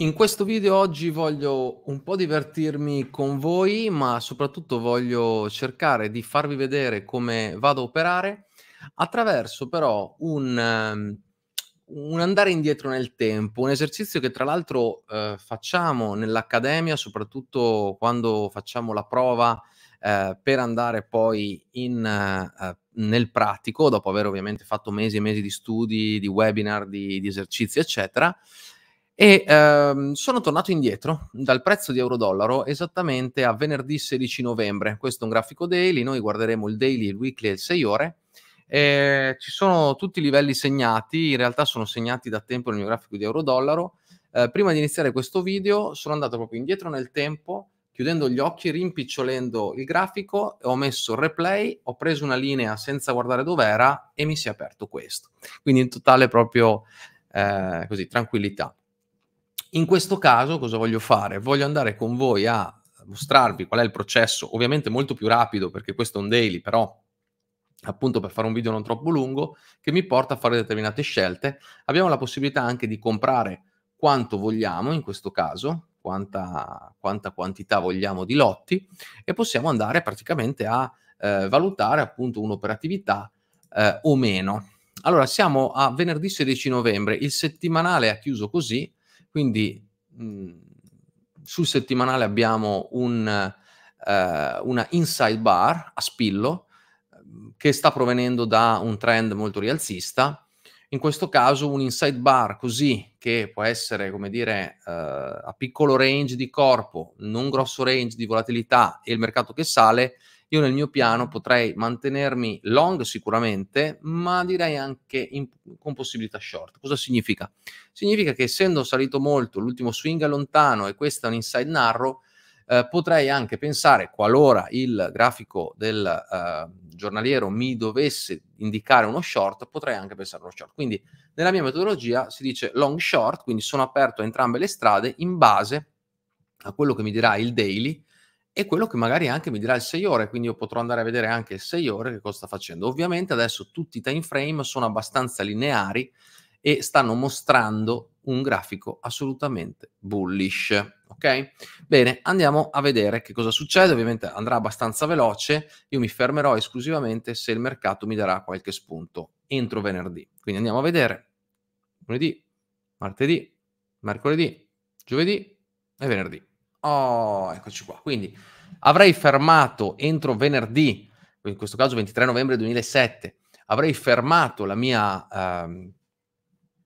In questo video oggi voglio un po' divertirmi con voi, ma soprattutto voglio cercare di farvi vedere come vado a operare attraverso però un, ehm, un andare indietro nel tempo, un esercizio che tra l'altro eh, facciamo nell'accademia, soprattutto quando facciamo la prova eh, per andare poi in, eh, nel pratico, dopo aver ovviamente fatto mesi e mesi di studi, di webinar, di, di esercizi, eccetera e ehm, sono tornato indietro dal prezzo di euro-dollaro esattamente a venerdì 16 novembre. Questo è un grafico daily, noi guarderemo il daily, il weekly e il 6 ore. Eh, ci sono tutti i livelli segnati, in realtà sono segnati da tempo nel mio grafico di euro-dollaro. Eh, prima di iniziare questo video sono andato proprio indietro nel tempo, chiudendo gli occhi, rimpicciolendo il grafico, ho messo replay, ho preso una linea senza guardare dov'era e mi si è aperto questo. Quindi in totale proprio eh, così, tranquillità. In questo caso cosa voglio fare? Voglio andare con voi a mostrarvi qual è il processo, ovviamente molto più rapido perché questo è un daily, però appunto per fare un video non troppo lungo, che mi porta a fare determinate scelte. Abbiamo la possibilità anche di comprare quanto vogliamo in questo caso, quanta, quanta quantità vogliamo di lotti e possiamo andare praticamente a eh, valutare appunto un'operatività eh, o meno. Allora siamo a venerdì 16 novembre, il settimanale ha chiuso così, quindi mh, mhmm, sul settimanale abbiamo un, eh, una inside bar a spillo mhmm, che sta provenendo da un trend molto rialzista. In questo caso un inside bar così che può essere, come dire, eh, a piccolo range di corpo, non grosso range di volatilità e il mercato che sale, io nel mio piano potrei mantenermi long sicuramente, ma direi anche in, con possibilità short. Cosa significa? Significa che essendo salito molto, l'ultimo swing è lontano e questo è un inside narrow, eh, potrei anche pensare, qualora il grafico del eh, giornaliero mi dovesse indicare uno short, potrei anche pensare a uno short. Quindi nella mia metodologia si dice long short, quindi sono aperto a entrambe le strade in base a quello che mi dirà il daily e quello che magari anche mi dirà il 6 ore, quindi io potrò andare a vedere anche il 6 ore che cosa sta facendo. Ovviamente adesso tutti i time frame sono abbastanza lineari e stanno mostrando un grafico assolutamente bullish. Ok? Bene, andiamo a vedere che cosa succede. Ovviamente andrà abbastanza veloce. Io mi fermerò esclusivamente se il mercato mi darà qualche spunto entro venerdì. Quindi andiamo a vedere lunedì, martedì, mercoledì, giovedì e venerdì. Oh, eccoci qua. Quindi avrei fermato entro venerdì, in questo caso 23 novembre 2007, avrei fermato la mia, ehm,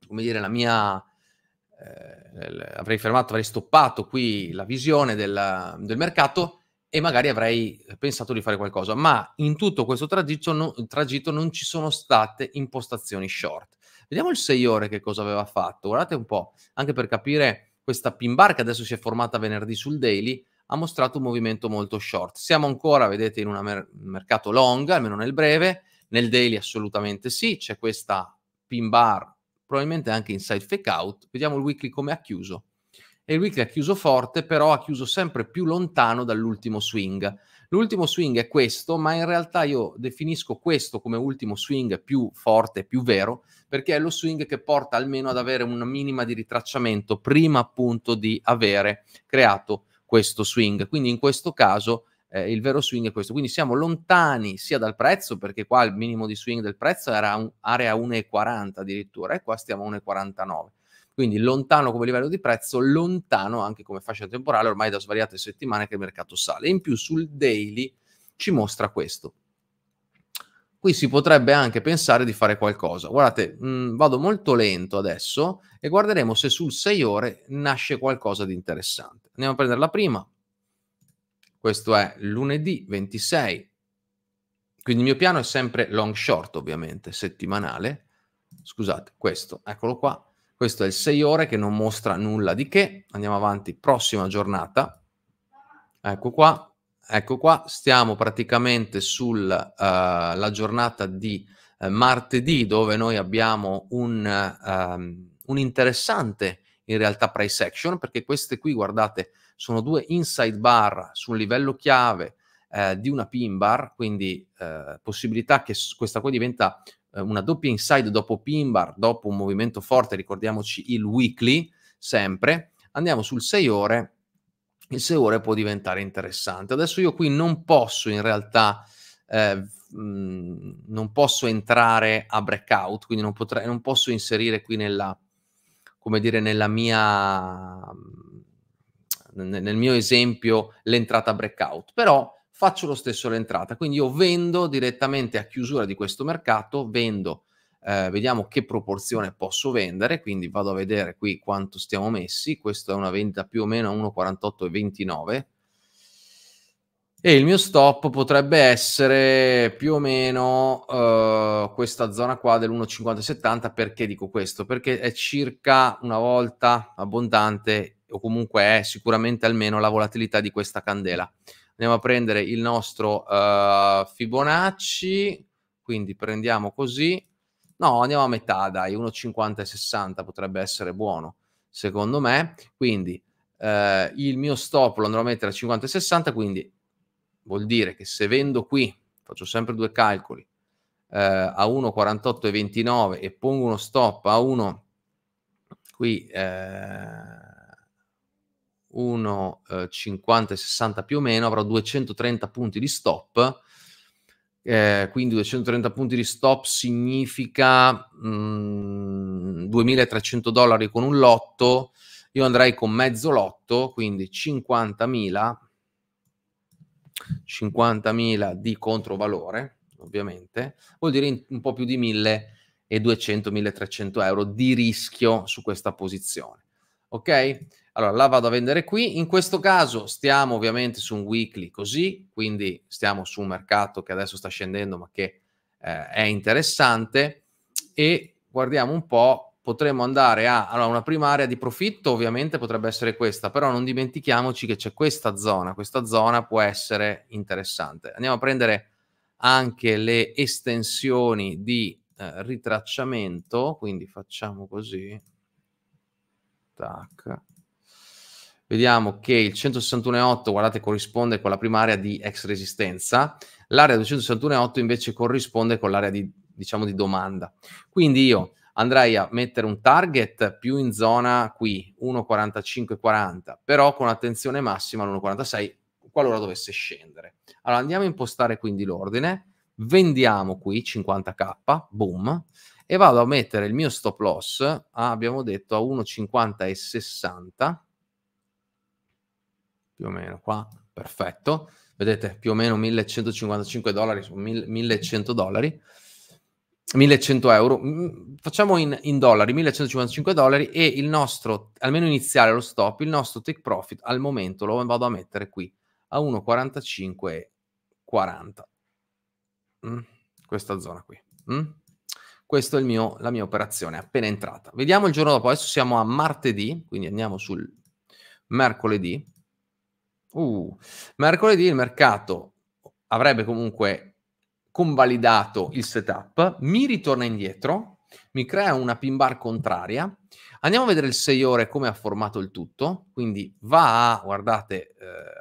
come dire, la mia, eh, avrei fermato, avrei stoppato qui la visione del, del, mercato e magari avrei pensato di fare qualcosa, ma in tutto questo tragitto, no, tragitto non ci sono state impostazioni short. Vediamo il 6 ore che cosa aveva fatto, guardate un po', anche per capire questa pin bar che adesso si è formata venerdì sul daily, ha mostrato un movimento molto short. Siamo ancora, vedete, in un mer mercato long, almeno nel breve, nel daily assolutamente sì, c'è questa pin bar, probabilmente anche inside fake out. Vediamo il weekly come ha chiuso. E il weekly ha chiuso forte, però ha chiuso sempre più lontano dall'ultimo swing. L'ultimo swing è questo, ma in realtà io definisco questo come ultimo swing più forte, più vero, perché è lo swing che porta almeno ad avere una minima di ritracciamento prima appunto di avere creato questo swing. Quindi in questo caso eh, il vero swing è questo. Quindi siamo lontani sia dal prezzo, perché qua il minimo di swing del prezzo era un, area 1,40 addirittura, e qua stiamo a 1,49. Quindi lontano come livello di prezzo, lontano anche come fascia temporale, ormai da svariate settimane che il mercato sale. In più sul daily ci mostra questo qui si potrebbe anche pensare di fare qualcosa. Guardate, mh, mm, vado molto lento adesso e guarderemo se sul 6 ore nasce qualcosa di interessante. Andiamo a prendere la prima. Questo è lunedì 26. Quindi il mio piano è sempre long short, ovviamente, settimanale. Scusate, questo, eccolo qua. Questo è il 6 ore che non mostra nulla di che. Andiamo avanti, prossima giornata. Ecco qua, Ecco qua, stiamo praticamente sulla eh, uh, giornata di uh, martedì dove noi abbiamo un, uh, un, interessante in realtà price action perché queste qui, guardate, sono due inside bar sul livello chiave eh, di una pin bar, quindi possibilità che questa qua diventa una doppia inside dopo pin bar, dopo un movimento forte, ricordiamoci il weekly sempre, andiamo sul 6 ore il Seore può diventare interessante. Adesso io qui non posso in realtà, eh, mh, mhmm, non posso entrare a breakout, quindi non, potrei, non posso inserire qui nella, come dire, nella mia, mhmm, nel, mio esempio l'entrata a breakout, però faccio lo stesso l'entrata, quindi io vendo direttamente a chiusura di questo mercato, vendo eh, vediamo che proporzione posso vendere, quindi vado a vedere qui quanto stiamo messi, questa è una vendita più o meno a 1,48,29 e il mio stop potrebbe essere più o meno eh, questa zona qua dell150 perché dico questo? Perché è circa una volta abbondante o comunque è sicuramente almeno la volatilità di questa candela. Andiamo a prendere il nostro eh, Fibonacci, quindi prendiamo così, No, andiamo a metà, dai, 1,50 e 60 potrebbe essere buono, secondo me. Quindi eh, il mio stop lo andrò a mettere a 50 e 60, quindi vuol dire che se vendo qui, faccio sempre due calcoli, eh, a 1,48 e 29 e pongo uno stop a 1, qui... Eh, 1,50 eh, e 60 più o meno, avrò 230 punti di stop eh, quindi 230 punti di stop significa mh, mm, 2.300 dollari con un lotto. Io andrei con mezzo lotto, quindi 50.000, 50.000 di controvalore, ovviamente, vuol dire un po' più di 1.200-1.300 euro di rischio su questa posizione. Ok? Allora, la vado a vendere qui. In questo caso stiamo ovviamente su un weekly così, quindi stiamo su un mercato che adesso sta scendendo ma che eh, è interessante e guardiamo un po', potremmo andare a... Allora, una prima area di profitto ovviamente potrebbe essere questa, però non dimentichiamoci che c'è questa zona, questa zona può essere interessante. Andiamo a prendere anche le estensioni di eh, ritracciamento, quindi facciamo così. Tac vediamo che il 161,8 guardate corrisponde con la primaria di ex resistenza, l'area 261,8 invece corrisponde con l'area di diciamo di domanda. Quindi io andrei a mettere un target più in zona qui 1,4540, però con attenzione massima all'1,46 qualora dovesse scendere. Allora andiamo a impostare quindi l'ordine, vendiamo qui 50k, boom, e vado a mettere il mio stop loss, a, ah, abbiamo detto a 1,50 e 60 più o meno qua, perfetto. Vedete, più o meno 1155 dollari 1100 dollari. 1100 euro, mm, facciamo in, in, dollari 1155 dollari e il nostro, almeno iniziale lo stop, il nostro take profit al momento lo vado a mettere qui a 1,4540. Mm? Questa zona qui. Mm. Questa è mio, la mia operazione appena entrata. Vediamo il giorno dopo, adesso siamo a martedì, quindi andiamo sul mercoledì. Uh, mercoledì il mercato avrebbe comunque convalidato il setup, mi ritorna indietro, mi crea una pin bar contraria. Andiamo a vedere il 6 ore come ha formato il tutto, quindi va a, guardate, eh,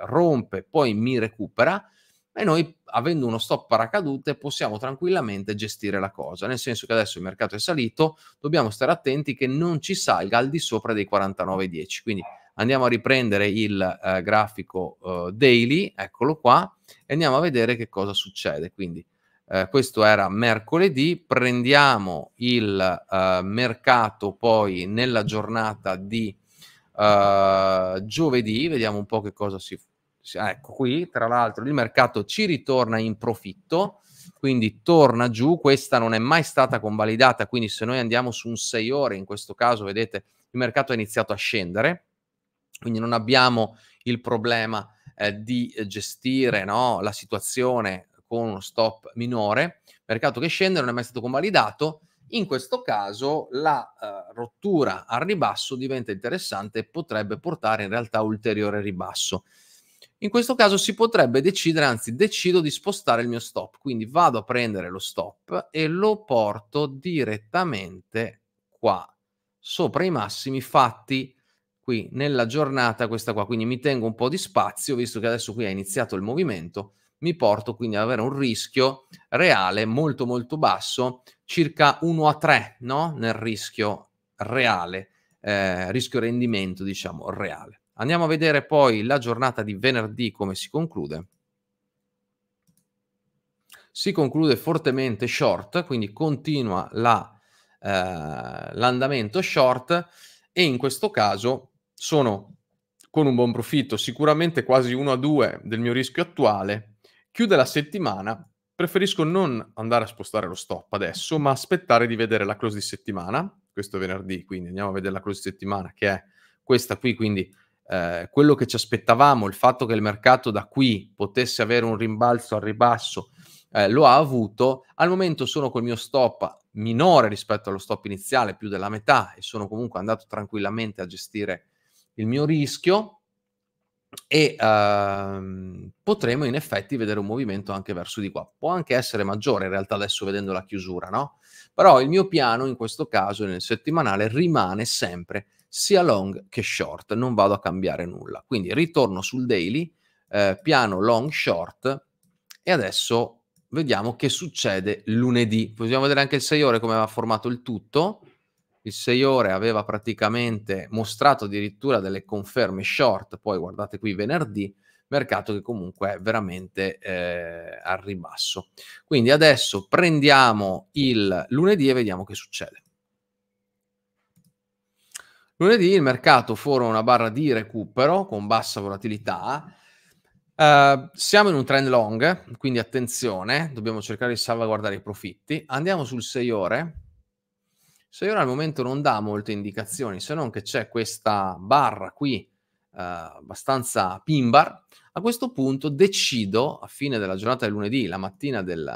rompe, poi mi recupera e noi avendo uno stop paracadute possiamo tranquillamente gestire la cosa, nel senso che adesso il mercato è salito, dobbiamo stare attenti che non ci salga al di sopra dei 49,10, quindi andiamo a riprendere il eh, grafico eh, daily, eccolo qua, e andiamo a vedere che cosa succede. Quindi eh, questo era mercoledì, prendiamo il eh, mercato poi nella giornata di eh, giovedì, vediamo un po' che cosa si... Ah, ecco qui, tra l'altro, il mercato ci ritorna in profitto, quindi torna giù, questa non è mai stata convalidata, quindi se noi andiamo su un 6 ore, in questo caso vedete il mercato ha iniziato a scendere, quindi non abbiamo il problema eh, di eh, gestire no, la situazione con uno stop minore, mercato che scende non è mai stato convalidato, in questo caso la eh, rottura al ribasso diventa interessante e potrebbe portare in realtà ulteriore ribasso. In questo caso si potrebbe decidere, anzi decido di spostare il mio stop, quindi vado a prendere lo stop e lo porto direttamente qua, sopra i massimi fatti qui nella giornata questa qua, quindi mi tengo un po' di spazio, visto che adesso qui è iniziato il movimento, mi porto quindi ad avere un rischio reale molto molto basso, circa 1 a 3 no? nel rischio reale, eh, rischio rendimento diciamo reale. Andiamo a vedere poi la giornata di venerdì come si conclude. Si conclude fortemente short, quindi continua la, eh, l'andamento short e in questo caso sono con un buon profitto, sicuramente quasi 1 a 2 del mio rischio attuale, chiude la settimana, preferisco non andare a spostare lo stop adesso, ma aspettare di vedere la close di settimana, questo venerdì, quindi andiamo a vedere la close di settimana che è questa qui, quindi eh, quello che ci aspettavamo, il fatto che il mercato da qui potesse avere un rimbalzo al ribasso, eh, lo ha avuto, al momento sono col mio stop minore rispetto allo stop iniziale, più della metà, e sono comunque andato tranquillamente a gestire il mio rischio e uh, potremo in effetti vedere un movimento anche verso di qua. Può anche essere maggiore in realtà adesso vedendo la chiusura, no? Però il mio piano in questo caso nel settimanale rimane sempre sia long che short, non vado a cambiare nulla. Quindi ritorno sul daily, eh, piano long short e adesso vediamo che succede lunedì. Possiamo vedere anche il 6 ore come va formato il tutto il 6 ore aveva praticamente mostrato addirittura delle conferme short, poi guardate qui venerdì, mercato che comunque è veramente eh, al ribasso. Quindi adesso prendiamo il lunedì e vediamo che succede. Lunedì il mercato forma una barra di recupero con bassa volatilità. Uh, siamo in un trend long, quindi attenzione, dobbiamo cercare di salvaguardare i profitti. Andiamo sul 6 ore se ora al momento non dà molte indicazioni, se non che c'è questa barra qui eh, abbastanza pimbar, a questo punto decido a fine della giornata del lunedì, la mattina del,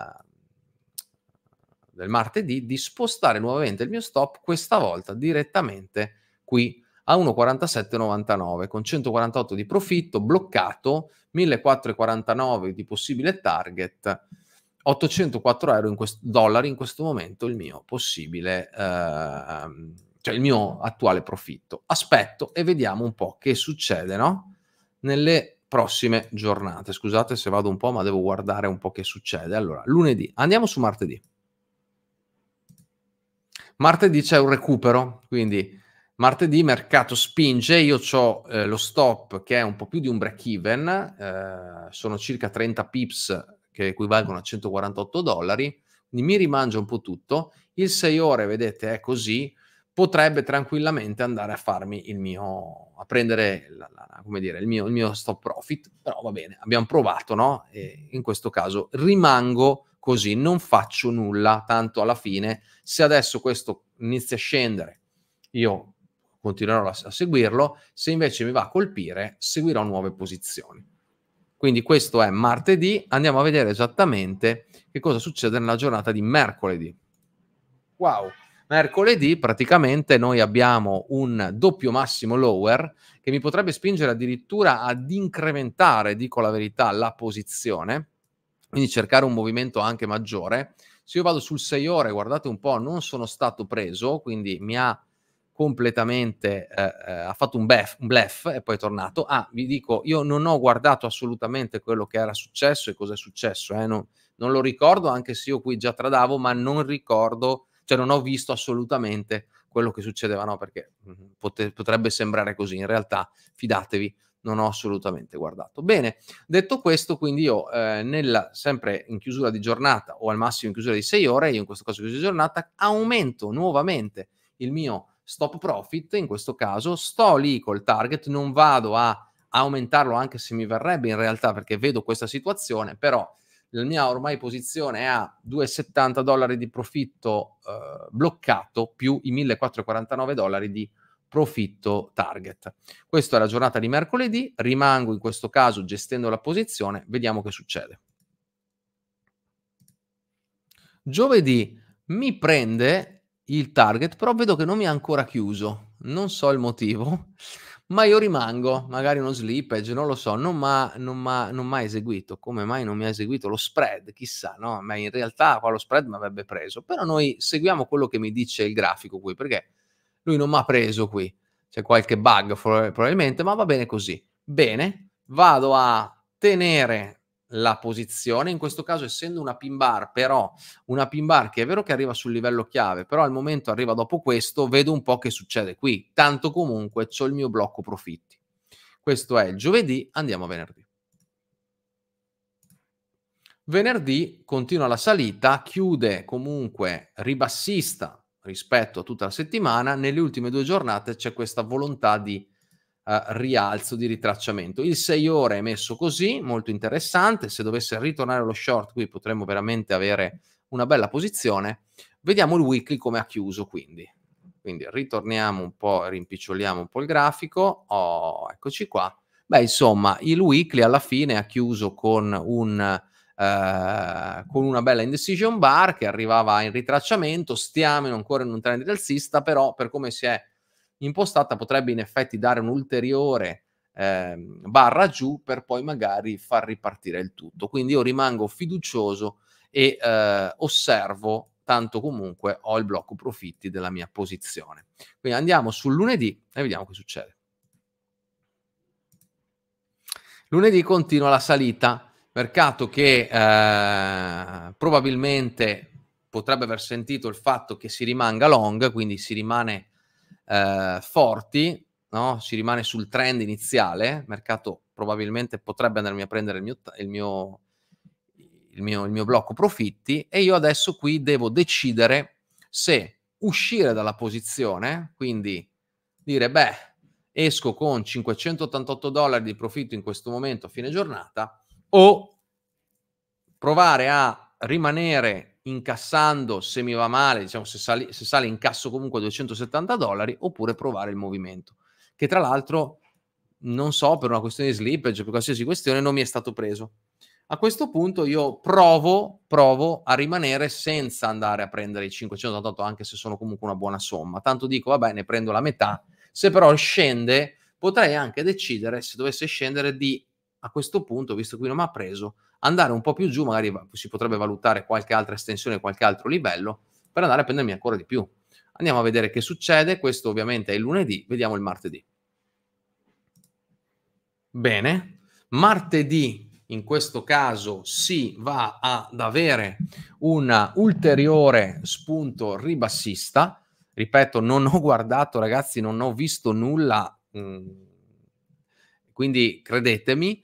del martedì, di spostare nuovamente il mio stop, questa volta direttamente qui a 1,4799 con 148 di profitto bloccato, 1449 di possibile target 804 euro in questo, dollari in questo momento il mio possibile, eh, cioè il mio attuale profitto. Aspetto e vediamo un po' che succede, no? Nelle prossime giornate. Scusate se vado un po', ma devo guardare un po' che succede. Allora, lunedì, andiamo su martedì. Martedì c'è un recupero, quindi martedì mercato spinge, io ho eh, lo stop che è un po' più di un break even, eh, sono circa 30 pips che equivalgono a 148 dollari, quindi mi rimangio un po' tutto, il 6 ore, vedete, è così, potrebbe tranquillamente andare a farmi il mio, a prendere, la, la, come dire, il mio, il mio, stop profit, però va bene, abbiamo provato, no? E in questo caso rimango così, non faccio nulla, tanto alla fine, se adesso questo inizia a scendere, io continuerò a, a seguirlo, se invece mi va a colpire, seguirò nuove posizioni. Quindi questo è martedì, andiamo a vedere esattamente che cosa succede nella giornata di mercoledì. Wow, mercoledì praticamente noi abbiamo un doppio massimo lower che mi potrebbe spingere addirittura ad incrementare, dico la verità, la posizione, quindi cercare un movimento anche maggiore. Se io vado sul 6 ore, guardate un po', non sono stato preso, quindi mi ha completamente, eh, eh, ha fatto un bluff, un bluff e poi è tornato. Ah, vi dico, io non ho guardato assolutamente quello che era successo e cosa è successo, eh, non, non, lo ricordo, anche se io qui già tradavo, ma non ricordo, cioè non ho visto assolutamente quello che succedeva, no, perché pote, potrebbe sembrare così, in realtà fidatevi, non ho assolutamente guardato. Bene, detto questo, quindi io eh, nella, sempre in chiusura di giornata o al massimo in chiusura di sei ore, io in questo caso chiusura di giornata, aumento nuovamente il mio stop profit, in questo caso sto lì col target, non vado a aumentarlo anche se mi verrebbe in realtà perché vedo questa situazione, però la mia ormai posizione è a 2,70 dollari di profitto eh, bloccato più i 1.449 dollari di profitto target. Questa è la giornata di mercoledì, rimango in questo caso gestendo la posizione, vediamo che succede. Giovedì mi prende il target, però vedo che non mi ha ancora chiuso, non so il motivo, ma io rimango, magari uno slippage, non lo so, non mi ha eseguito, come mai non mi ha eseguito lo spread, chissà, no? Ma in realtà qua lo spread mi avrebbe preso, però noi seguiamo quello che mi dice il grafico qui, perché lui non mi ha preso qui, c'è qualche bug probabilmente, ma va bene così. Bene, vado a tenere la posizione, in questo caso essendo una pin bar, però una pin bar che è vero che arriva sul livello chiave, però al momento arriva dopo questo, vedo un po' che succede qui, tanto comunque ho il mio blocco profitti. Questo è il giovedì, andiamo a venerdì. Venerdì continua la salita, chiude comunque ribassista rispetto a tutta la settimana, nelle ultime due giornate c'è questa volontà di eh, rialzo di ritracciamento. Il 6 ore è messo così, molto interessante, se dovesse ritornare lo short qui potremmo veramente avere una bella posizione. Vediamo il weekly come ha chiuso quindi. Quindi ritorniamo un po', rimpiccioliamo un po' il grafico. Oh, eccoci qua. Beh, insomma, il weekly alla fine ha chiuso con, un, eh, con una bella indecision bar che arrivava in ritracciamento. Stiamo ancora in un trend rialzista, però per come si è impostata potrebbe in effetti dare un'ulteriore eh, barra giù per poi magari far ripartire il tutto. Quindi io rimango fiducioso e eh, osservo tanto comunque ho il blocco profitti della mia posizione. Quindi andiamo sul lunedì e vediamo che succede. Lunedì continua la salita, mercato che eh, probabilmente potrebbe aver sentito il fatto che si rimanga long, quindi si rimane eh, forti, no? si rimane sul trend iniziale, il mercato probabilmente potrebbe andarmi a prendere il mio, il mio, il mio, il mio blocco profitti e io adesso qui devo decidere se uscire dalla posizione, quindi dire beh, esco con 588 dollari di profitto in questo momento a fine giornata o provare a rimanere incassando, se mi va male, diciamo se sale, se sale incasso comunque 270 dollari, oppure provare il movimento. Che tra l'altro, non so, per una questione di slippage, per qualsiasi questione, non mi è stato preso. A questo punto io provo, provo a rimanere senza andare a prendere i 588, anche se sono comunque una buona somma. Tanto dico, vabbè, ne prendo la metà. Se però scende, potrei anche decidere, se dovesse scendere, di a questo punto, visto che non mi ha preso, andare un po' più giù, magari si potrebbe valutare qualche altra estensione, qualche altro livello, per andare a prendermi ancora di più. Andiamo a vedere che succede, questo ovviamente è il lunedì, vediamo il martedì. Bene, martedì in questo caso si va ad avere un ulteriore spunto ribassista. Ripeto, non ho guardato ragazzi, non ho visto nulla mh, mm, quindi credetemi,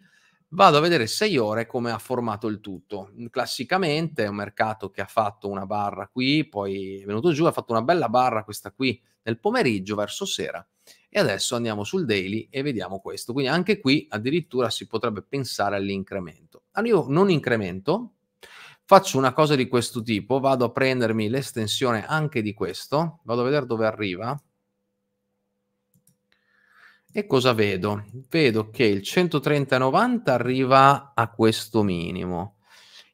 vado a vedere 6 ore come ha formato il tutto. Classicamente è un mercato che ha fatto una barra qui, poi è venuto giù, ha fatto una bella barra questa qui nel pomeriggio verso sera e adesso andiamo sul daily e vediamo questo. Quindi anche qui addirittura si potrebbe pensare all'incremento. Allora io non incremento, faccio una cosa di questo tipo, vado a prendermi l'estensione anche di questo, vado a vedere dove arriva. E cosa vedo? Vedo che il 130,90 arriva a questo minimo,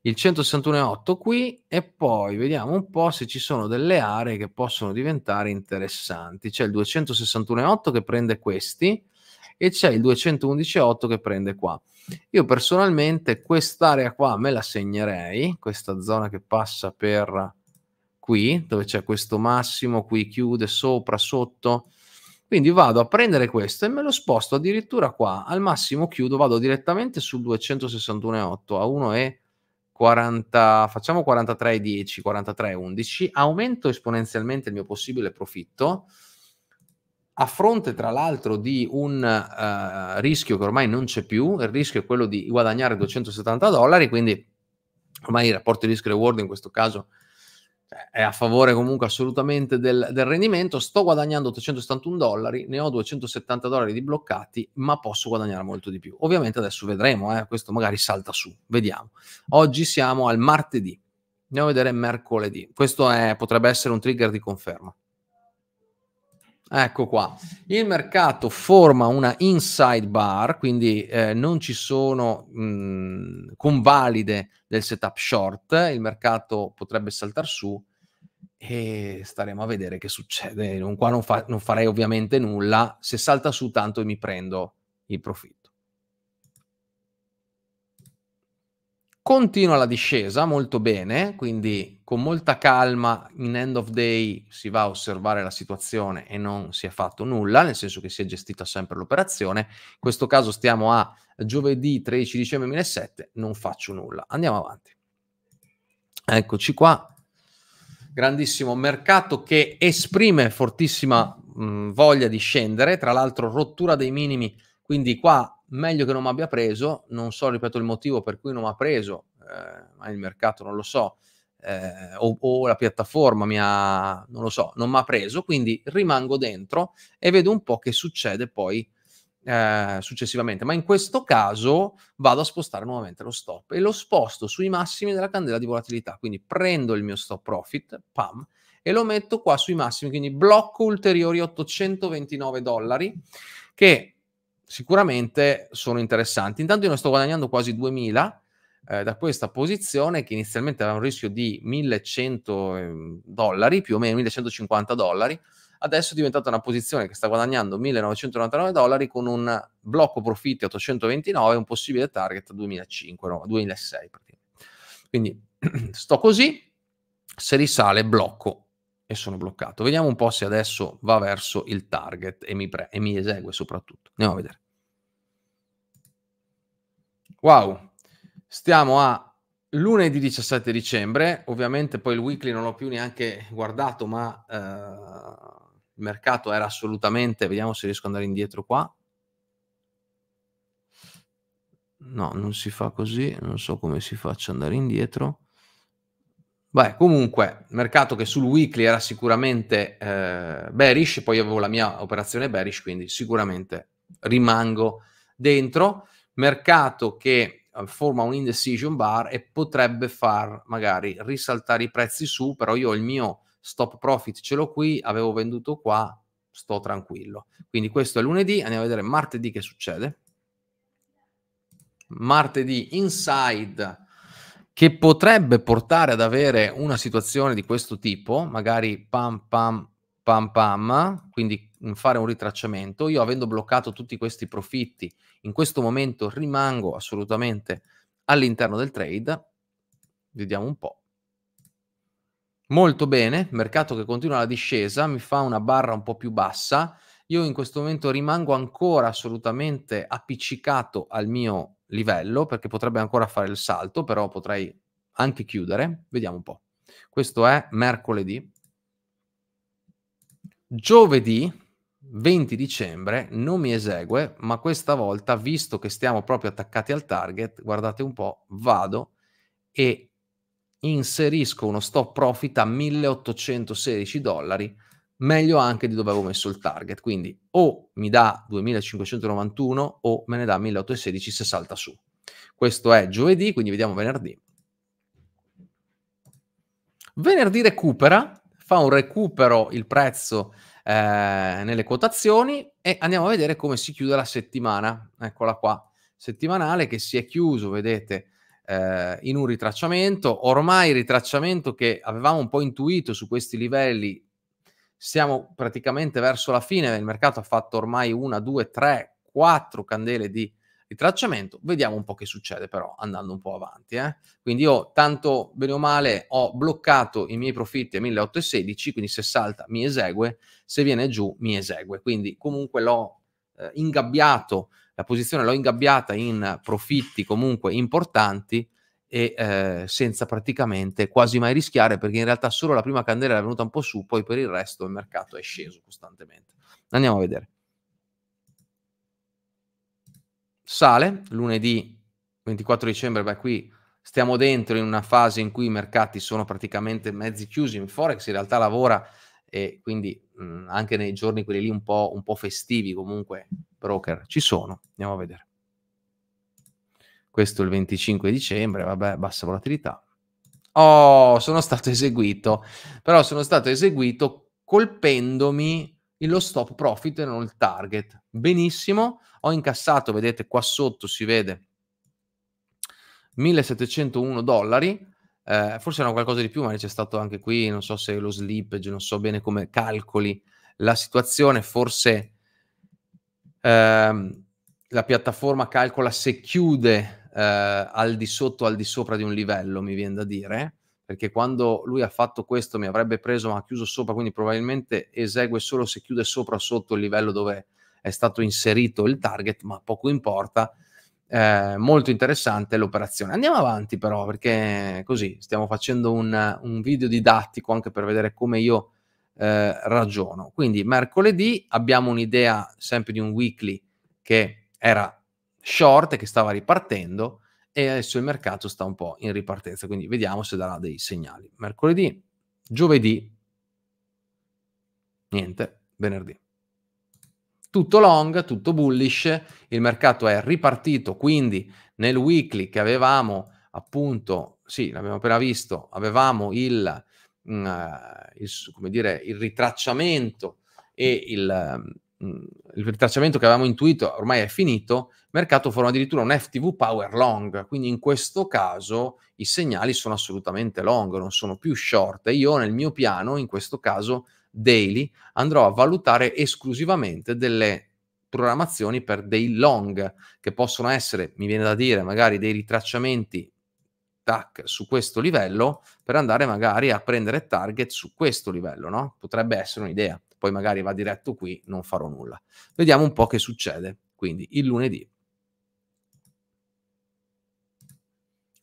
il 161,8 qui e poi vediamo un po' se ci sono delle aree che possono diventare interessanti. C'è il 261,8 che prende questi e c'è il 211,8 che prende qua. Io personalmente quest'area qua me la segnerei, questa zona che passa per qui, dove c'è questo massimo, qui chiude, sopra, sotto quindi vado a prendere questo e me lo sposto addirittura qua, al massimo chiudo, vado direttamente sul 261,8 a 1,40, facciamo 43,10, 43,11, aumento esponenzialmente il mio possibile profitto, a fronte tra l'altro di un uh, rischio che ormai non c'è più, il rischio è quello di guadagnare 270 dollari, quindi ormai il rapporto rischio-reward in questo caso è a favore comunque assolutamente del, del, rendimento. Sto guadagnando 871 dollari, ne ho 270 dollari di bloccati, ma posso guadagnare molto di più. Ovviamente adesso vedremo, eh, questo magari salta su, vediamo. Oggi siamo al martedì, andiamo a vedere mercoledì. Questo è, potrebbe essere un trigger di conferma. Ecco qua, il mercato forma una inside bar, quindi eh, non ci sono mh, convalide del setup short, il mercato potrebbe saltare su e staremo a vedere che succede. Non, qua non, fa, non farei ovviamente nulla, se salta su tanto mi prendo il profitto. Continua la discesa molto bene, quindi con molta calma in end of day si va a osservare la situazione e non si è fatto nulla, nel senso che si è gestita sempre l'operazione. In questo caso stiamo a giovedì 13 dicembre 2007, non faccio nulla. Andiamo avanti. Eccoci qua. Grandissimo mercato che esprime fortissima mh, voglia di scendere, tra l'altro rottura dei minimi, quindi qua meglio che non mi abbia preso, non so, ripeto, il motivo per cui non mi ha preso, eh, ma il mercato non lo so, eh, o, o, la piattaforma mi ha, non lo so, non mi ha preso, quindi rimango dentro e vedo un po' che succede poi eh, successivamente, ma in questo caso vado a spostare nuovamente lo stop e lo sposto sui massimi della candela di volatilità, quindi prendo il mio stop profit, pam, e lo metto qua sui massimi, quindi blocco ulteriori 829 dollari che sicuramente sono interessanti. Intanto io ne sto guadagnando quasi 2000 eh, da questa posizione che inizialmente aveva un rischio di 1100 dollari, più o meno 1150 dollari, adesso è diventata una posizione che sta guadagnando 1999 dollari con un blocco profitti 829 e un possibile target 2005, no, 2006. Quindi sto così, se risale blocco e sono bloccato. Vediamo un po' se adesso va verso il target e mi, pre- e mi esegue soprattutto. Andiamo a vedere. Wow, stiamo a lunedì 17 dicembre, ovviamente poi il weekly non l'ho più neanche guardato, ma eh, il mercato era assolutamente, vediamo se riesco ad andare indietro qua. No, non si fa così, non so come si faccia andare indietro. Beh, comunque, mercato che sul weekly era sicuramente eh, bearish, poi avevo la mia operazione bearish, quindi sicuramente rimango dentro. Mercato che eh, forma un indecision bar e potrebbe far magari risaltare i prezzi su, però io il mio stop profit ce l'ho qui, avevo venduto qua, sto tranquillo. Quindi questo è lunedì, andiamo a vedere martedì che succede. Martedì inside che potrebbe portare ad avere una situazione di questo tipo, magari pam pam pam pam, quindi fare un ritracciamento, io avendo bloccato tutti questi profitti, in questo momento rimango assolutamente all'interno del trade. Vediamo un po'. Molto bene, mercato che continua la discesa, mi fa una barra un po' più bassa. Io in questo momento rimango ancora assolutamente appiccicato al mio livello perché potrebbe ancora fare il salto, però potrei anche chiudere. Vediamo un po'. Questo è mercoledì. Giovedì 20 dicembre non mi esegue, ma questa volta, visto che stiamo proprio attaccati al target, guardate un po', vado e inserisco uno stop profit a 1816 dollari meglio anche di dove avevo messo il target. Quindi o mi dà 2591 o me ne dà 1816 se salta su. Questo è giovedì, quindi vediamo venerdì. Venerdì recupera, fa un recupero il prezzo eh, nelle quotazioni e andiamo a vedere come si chiude la settimana. Eccola qua, settimanale che si è chiuso, vedete, eh, in un ritracciamento. Ormai il ritracciamento che avevamo un po' intuito su questi livelli siamo praticamente verso la fine, il mercato ha fatto ormai una, due, tre, quattro candele di ritracciamento, vediamo un po' che succede però andando un po' avanti. Eh? Quindi io tanto bene o male ho bloccato i miei profitti a 1816, quindi se salta mi esegue, se viene giù mi esegue, quindi comunque l'ho eh, ingabbiato, la posizione l'ho ingabbiata in profitti comunque importanti, e eh, senza praticamente quasi mai rischiare perché in realtà solo la prima candela è venuta un po' su, poi per il resto il mercato è sceso costantemente. Andiamo a vedere. Sale lunedì 24 dicembre, beh qui stiamo dentro in una fase in cui i mercati sono praticamente mezzi chiusi, in Forex in realtà lavora e quindi mh, mhmm, anche nei giorni quelli lì un po', un po' festivi comunque broker ci sono, andiamo a vedere questo il 25 dicembre, vabbè, bassa volatilità. Oh, sono stato eseguito, però sono stato eseguito colpendomi lo stop profit e non il target. Benissimo, ho incassato, vedete qua sotto si vede 1701 dollari, eh, forse era qualcosa di più, ma c'è stato anche qui, non so se lo slippage, non so bene come calcoli la situazione, forse ehm, la piattaforma calcola se chiude eh, al di sotto, al di sopra di un livello, mi viene da dire, perché quando lui ha fatto questo mi avrebbe preso ma ha chiuso sopra, quindi probabilmente esegue solo se chiude sopra sotto il livello dove è stato inserito il target, ma poco importa. Eh, molto interessante l'operazione. Andiamo avanti però, perché così stiamo facendo un, un video didattico anche per vedere come io eh, ragiono. Quindi mercoledì abbiamo un'idea sempre di un weekly che era short che stava ripartendo e adesso il mercato sta un po' in ripartenza, quindi vediamo se darà dei segnali. Mercoledì, giovedì, niente, venerdì. Tutto long, tutto bullish, il mercato è ripartito, quindi nel weekly che avevamo appunto, sì, l'abbiamo appena visto, avevamo il, uh, il come dire, il ritracciamento e il... Um, il ritracciamento che avevamo intuito ormai è finito, il mercato forma addirittura un FTV power long, quindi in questo caso i segnali sono assolutamente long, non sono più short e io nel mio piano, in questo caso daily, andrò a valutare esclusivamente delle programmazioni per dei long che possono essere, mi viene da dire, magari dei ritracciamenti tac su questo livello per andare magari a prendere target su questo livello, no? Potrebbe essere un'idea poi magari va diretto qui, non farò nulla. Vediamo un po' che succede, quindi il lunedì.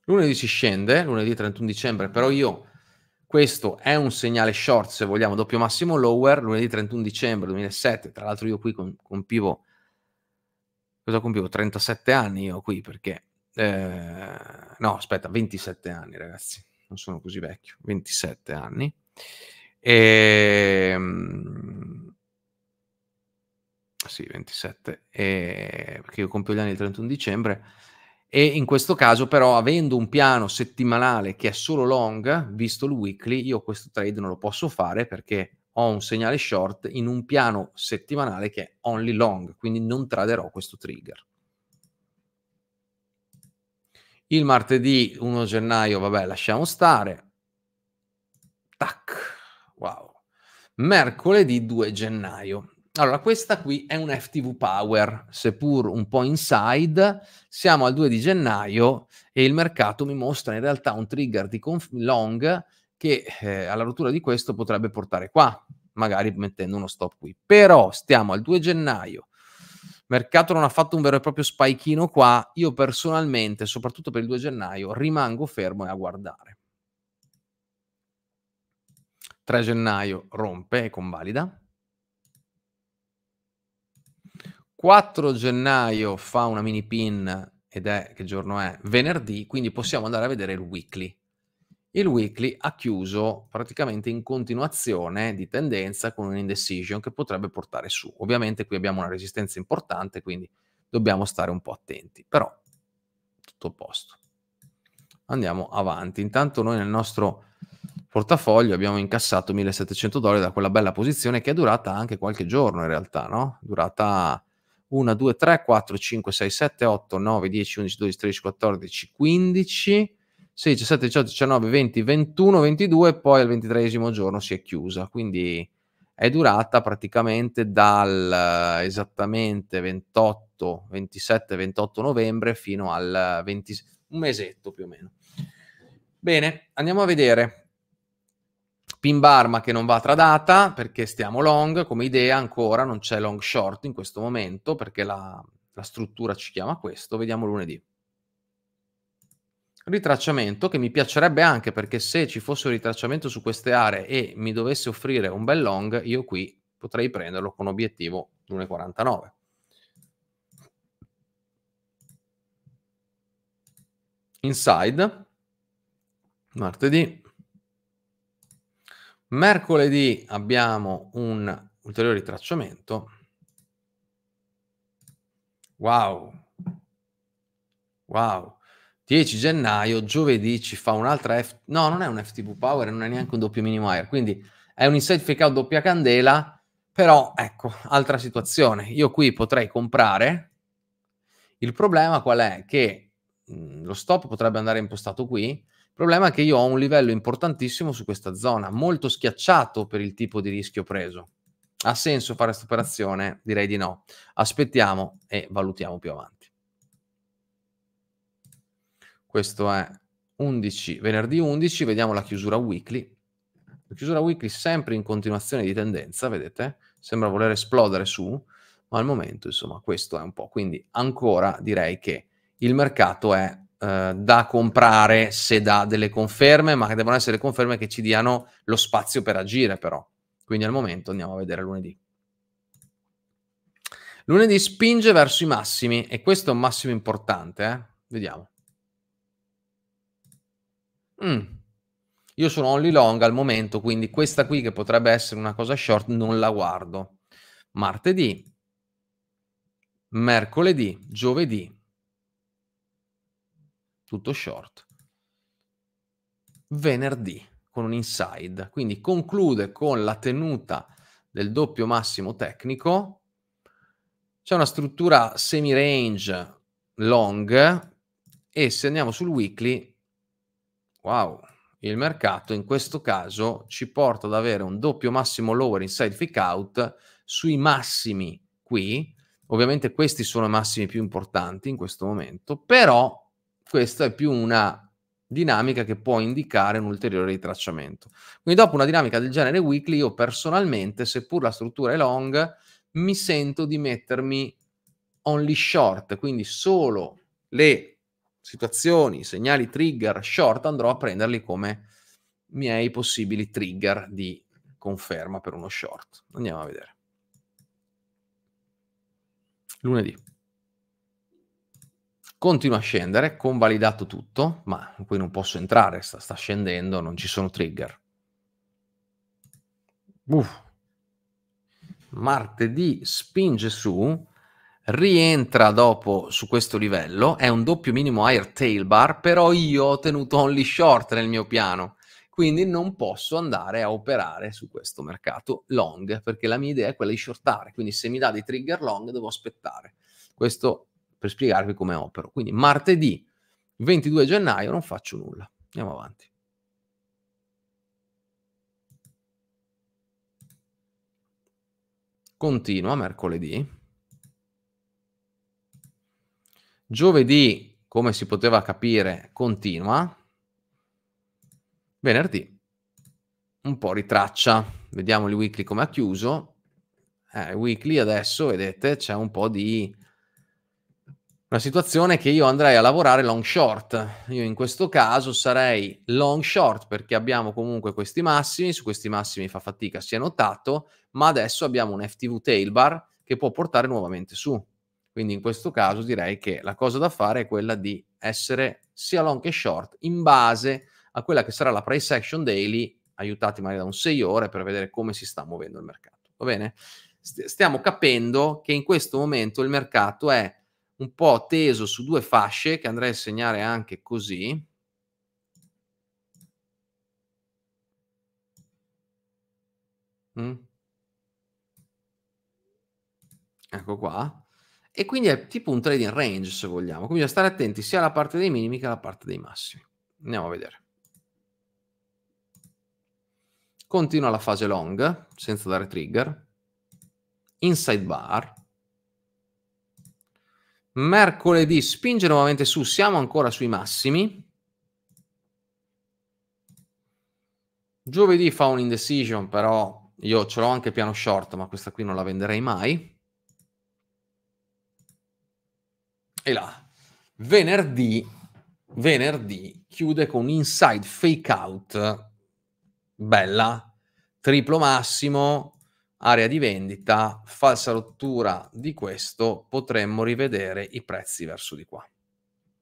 Lunedì si scende, lunedì 31 dicembre, però io questo è un segnale short, se vogliamo, doppio massimo lower, lunedì 31 dicembre 2007, tra l'altro io qui compivo, cosa compivo? 37 anni io qui, perché, eh, no aspetta, 27 anni ragazzi, non sono così vecchio, 27 anni. E, ehm, sì, 27, e, eh, perché io compio gli anni il 31 dicembre. E in questo caso, però, avendo un piano settimanale che è solo long, visto il weekly, io questo trade non lo posso fare perché ho un segnale short in un piano settimanale che è only long, quindi non traderò questo trigger. Il martedì 1 gennaio, vabbè, lasciamo stare. Tac mercoledì 2 gennaio. Allora, questa qui è un FTV Power, seppur un po' inside. Siamo al 2 di gennaio e il mercato mi mostra in realtà un trigger di conf- long che eh, alla rottura di questo potrebbe portare qua, magari mettendo uno stop qui. Però stiamo al 2 gennaio. il Mercato non ha fatto un vero e proprio spikino qua. Io personalmente, soprattutto per il 2 gennaio, rimango fermo e a guardare. 3 gennaio rompe e convalida. 4 gennaio fa una mini pin ed è che giorno è? Venerdì, quindi possiamo andare a vedere il weekly. Il weekly ha chiuso praticamente in continuazione di tendenza con un indecision che potrebbe portare su. Ovviamente qui abbiamo una resistenza importante, quindi dobbiamo stare un po' attenti, però tutto a posto. Andiamo avanti. Intanto noi nel nostro portafoglio abbiamo incassato 1700 dollari da quella bella posizione che è durata anche qualche giorno in realtà, no? Durata 1, 2, 3, 4, 5, 6, 7, 8, 9, 10, 11, 12, 13, 14, 15, 16, 17, 18, 19, 20, 21, 22 e poi al ventitreesimo giorno si è chiusa. Quindi è durata praticamente dal eh, esattamente 28, 27, 28 novembre fino al 20, eh, un mesetto più o meno. Bene, andiamo a vedere Pin Barma che non va tradata perché stiamo long, come idea ancora non c'è long short in questo momento perché la, la struttura ci chiama questo, vediamo lunedì. Ritracciamento che mi piacerebbe anche perché se ci fosse un ritracciamento su queste aree e mi dovesse offrire un bel long, io qui potrei prenderlo con obiettivo 1,49. Inside, martedì, Mercoledì abbiamo un ulteriore ritracciamento. Wow. Wow. 10 gennaio, giovedì ci fa un'altra F... No, non è un FTV Power, non è neanche un doppio mini wire, quindi è un inside fake out doppia candela, però ecco, altra situazione. Io qui potrei comprare. Il problema qual è? Che mh, mm, lo stop potrebbe andare impostato qui, problema è che io ho un livello importantissimo su questa zona, molto schiacciato per il tipo di rischio preso. Ha senso fare questa operazione? Direi di no. Aspettiamo e valutiamo più avanti. Questo è 11, venerdì 11, vediamo la chiusura weekly. La chiusura weekly sempre in continuazione di tendenza, vedete? Sembra voler esplodere su, ma al momento, insomma, questo è un po'. Quindi ancora direi che il mercato è eh, da comprare se dà delle conferme, ma che devono essere conferme che ci diano lo spazio per agire però. Quindi al momento andiamo a vedere lunedì. Lunedì spinge verso i massimi e questo è un massimo importante, eh? Vediamo. Mm. Io sono only long al momento, quindi questa qui che potrebbe essere una cosa short non la guardo. Martedì, mercoledì, giovedì, tutto short, venerdì con un inside. Quindi conclude con la tenuta del doppio massimo tecnico. C'è una struttura semi-range long e se andiamo sul weekly, wow, il mercato in questo caso ci porta ad avere un doppio massimo lower inside fake out sui massimi qui. Ovviamente questi sono i massimi più importanti in questo momento, però questa è più una dinamica che può indicare un ulteriore ritracciamento. Quindi dopo una dinamica del genere weekly, io personalmente, seppur la struttura è long, mi sento di mettermi only short, quindi solo le situazioni, segnali trigger short andrò a prenderli come miei possibili trigger di conferma per uno short. Andiamo a vedere. Lunedì. Continua a scendere, convalidato tutto, ma qui non posso entrare, sta, sta scendendo, non ci sono trigger. Uff. Martedì spinge su, rientra dopo su questo livello, è un doppio minimo higher tail bar, però io ho tenuto only short nel mio piano, quindi non posso andare a operare su questo mercato long, perché la mia idea è quella di shortare, quindi se mi dà dei trigger long devo aspettare. Questo per spiegarvi come opero. Quindi martedì 22 gennaio non faccio nulla. Andiamo avanti. Continua mercoledì. Giovedì, come si poteva capire, continua. Venerdì un po' ritraccia. Vediamo il weekly come ha chiuso. Eh, weekly adesso, vedete, c'è un po' di una situazione che io andrei a lavorare long short. Io in questo caso sarei long short perché abbiamo comunque questi massimi, su questi massimi fa fatica, si è notato, ma adesso abbiamo un FTV tail bar che può portare nuovamente su. Quindi in questo caso direi che la cosa da fare è quella di essere sia long che short in base a quella che sarà la price action daily, aiutati magari da un 6 ore per vedere come si sta muovendo il mercato. Va bene? Stiamo capendo che in questo momento il mercato è un po' teso su due fasce che andrei a segnare anche così. Mm. Ecco qua. E quindi è tipo un trading range se vogliamo. Quindi bisogna stare attenti sia alla parte dei minimi che alla parte dei massimi. Andiamo a vedere. Continua la fase long senza dare trigger. Inside bar Mercoledì spinge nuovamente su, siamo ancora sui massimi. Giovedì fa un indecision, però io ce l'ho anche piano short, ma questa qui non la venderei mai. E là, venerdì, venerdì chiude con inside fake out, bella, triplo massimo, area di vendita, falsa rottura di questo, potremmo rivedere i prezzi verso di qua.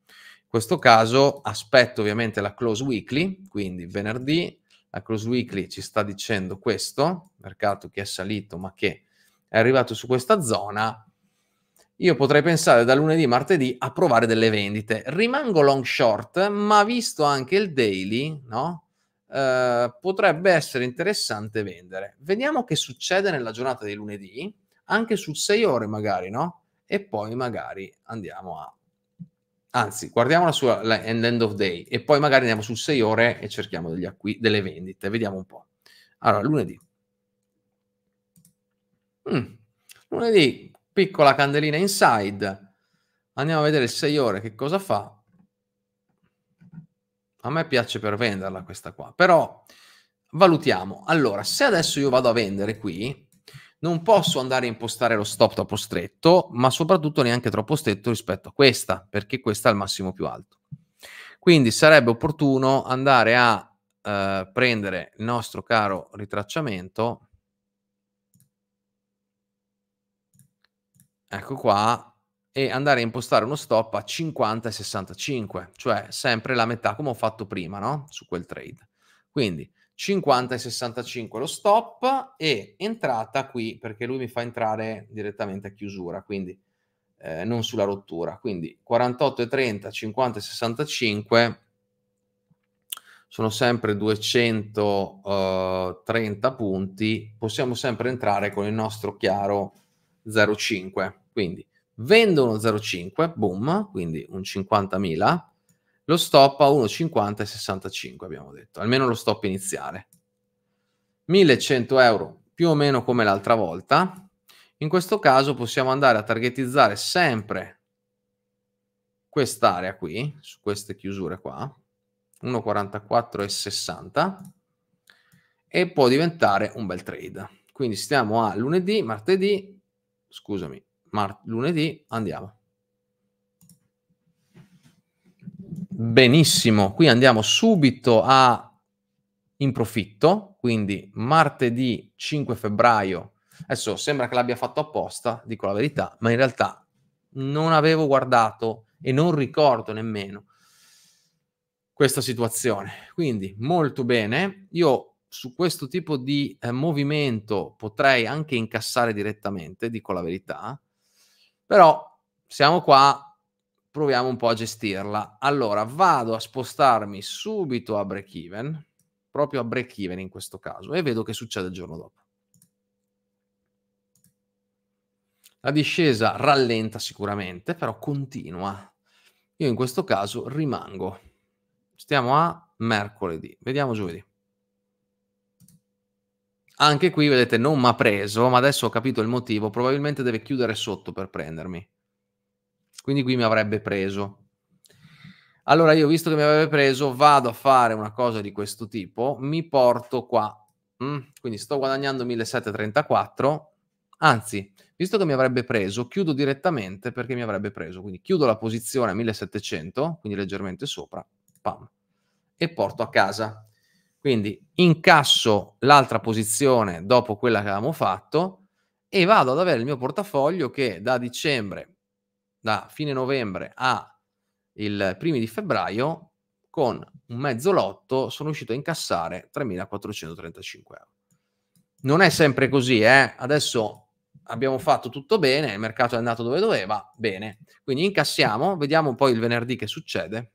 In questo caso aspetto ovviamente la close weekly, quindi venerdì la close weekly ci sta dicendo questo, mercato che è salito ma che è arrivato su questa zona, io potrei pensare da lunedì, martedì a provare delle vendite. Rimango long short, ma visto anche il daily, no? Eh, potrebbe essere interessante vendere. Vediamo che succede nella giornata di lunedì, anche su 6 ore magari, no? E poi magari andiamo a... Anzi, guardiamo la sua sulla end of day e poi magari andiamo su 6 ore e cerchiamo degli acqui, delle vendite. Vediamo un po'. Allora, lunedì. Mm. Lunedì, piccola candelina inside. Andiamo a vedere il 6 ore che cosa fa a me piace per venderla questa qua, però valutiamo. Allora, se adesso io vado a vendere qui, non posso andare a impostare lo stop troppo stretto, ma soprattutto neanche troppo stretto rispetto a questa, perché questa è al massimo più alto. Quindi sarebbe opportuno andare a eh, prendere il nostro caro ritracciamento. Ecco qua, e andare a impostare uno stop a 50 e 65, cioè sempre la metà come ho fatto prima, no? Su quel trade. Quindi 50 e 65 lo stop e entrata qui perché lui mi fa entrare direttamente a chiusura, quindi eh, non sulla rottura. Quindi 48 e 30, 50 e 65 sono sempre 230 eh, punti, possiamo sempre entrare con il nostro chiaro 0,5. Quindi vendo uno 0,5, boom, quindi un 50.000, lo stop a 1,50 e 65 abbiamo detto, almeno lo stop iniziale. 1100 euro più o meno come l'altra volta, in questo caso possiamo andare a targetizzare sempre quest'area qui, su queste chiusure qua, 1,44 e 60, e può diventare un bel trade. Quindi stiamo a lunedì, martedì, scusami, mart- lunedì, andiamo. Benissimo, qui andiamo subito a in profitto, quindi martedì 5 febbraio. Adesso sembra che l'abbia fatto apposta, dico la verità, ma in realtà non avevo guardato e non ricordo nemmeno questa situazione. Quindi molto bene, io su questo tipo di eh, movimento potrei anche incassare direttamente, dico la verità, però siamo qua, proviamo un po' a gestirla. Allora, vado a spostarmi subito a break even, proprio a break even in questo caso, e vedo che succede il giorno dopo. La discesa rallenta sicuramente, però continua. Io in questo caso rimango. Stiamo a mercoledì, vediamo giovedì. Anche qui vedete non mi ha preso, ma adesso ho capito il motivo, probabilmente deve chiudere sotto per prendermi. Quindi qui mi avrebbe preso. Allora io visto che mi avrebbe preso vado a fare una cosa di questo tipo, mi porto qua. Mm? quindi sto guadagnando 1734, anzi, visto che mi avrebbe preso, chiudo direttamente perché mi avrebbe preso, quindi chiudo la posizione a 1700, quindi leggermente sopra, pam, e porto a casa quindi incasso l'altra posizione dopo quella che avevamo fatto e vado ad avere il mio portafoglio che da dicembre, da fine novembre a il primi di febbraio, con un mezzo lotto sono riuscito a incassare 3.435 euro. Non è sempre così, eh? Adesso abbiamo fatto tutto bene, il mercato è andato dove doveva, bene. Quindi incassiamo, vediamo poi il venerdì che succede.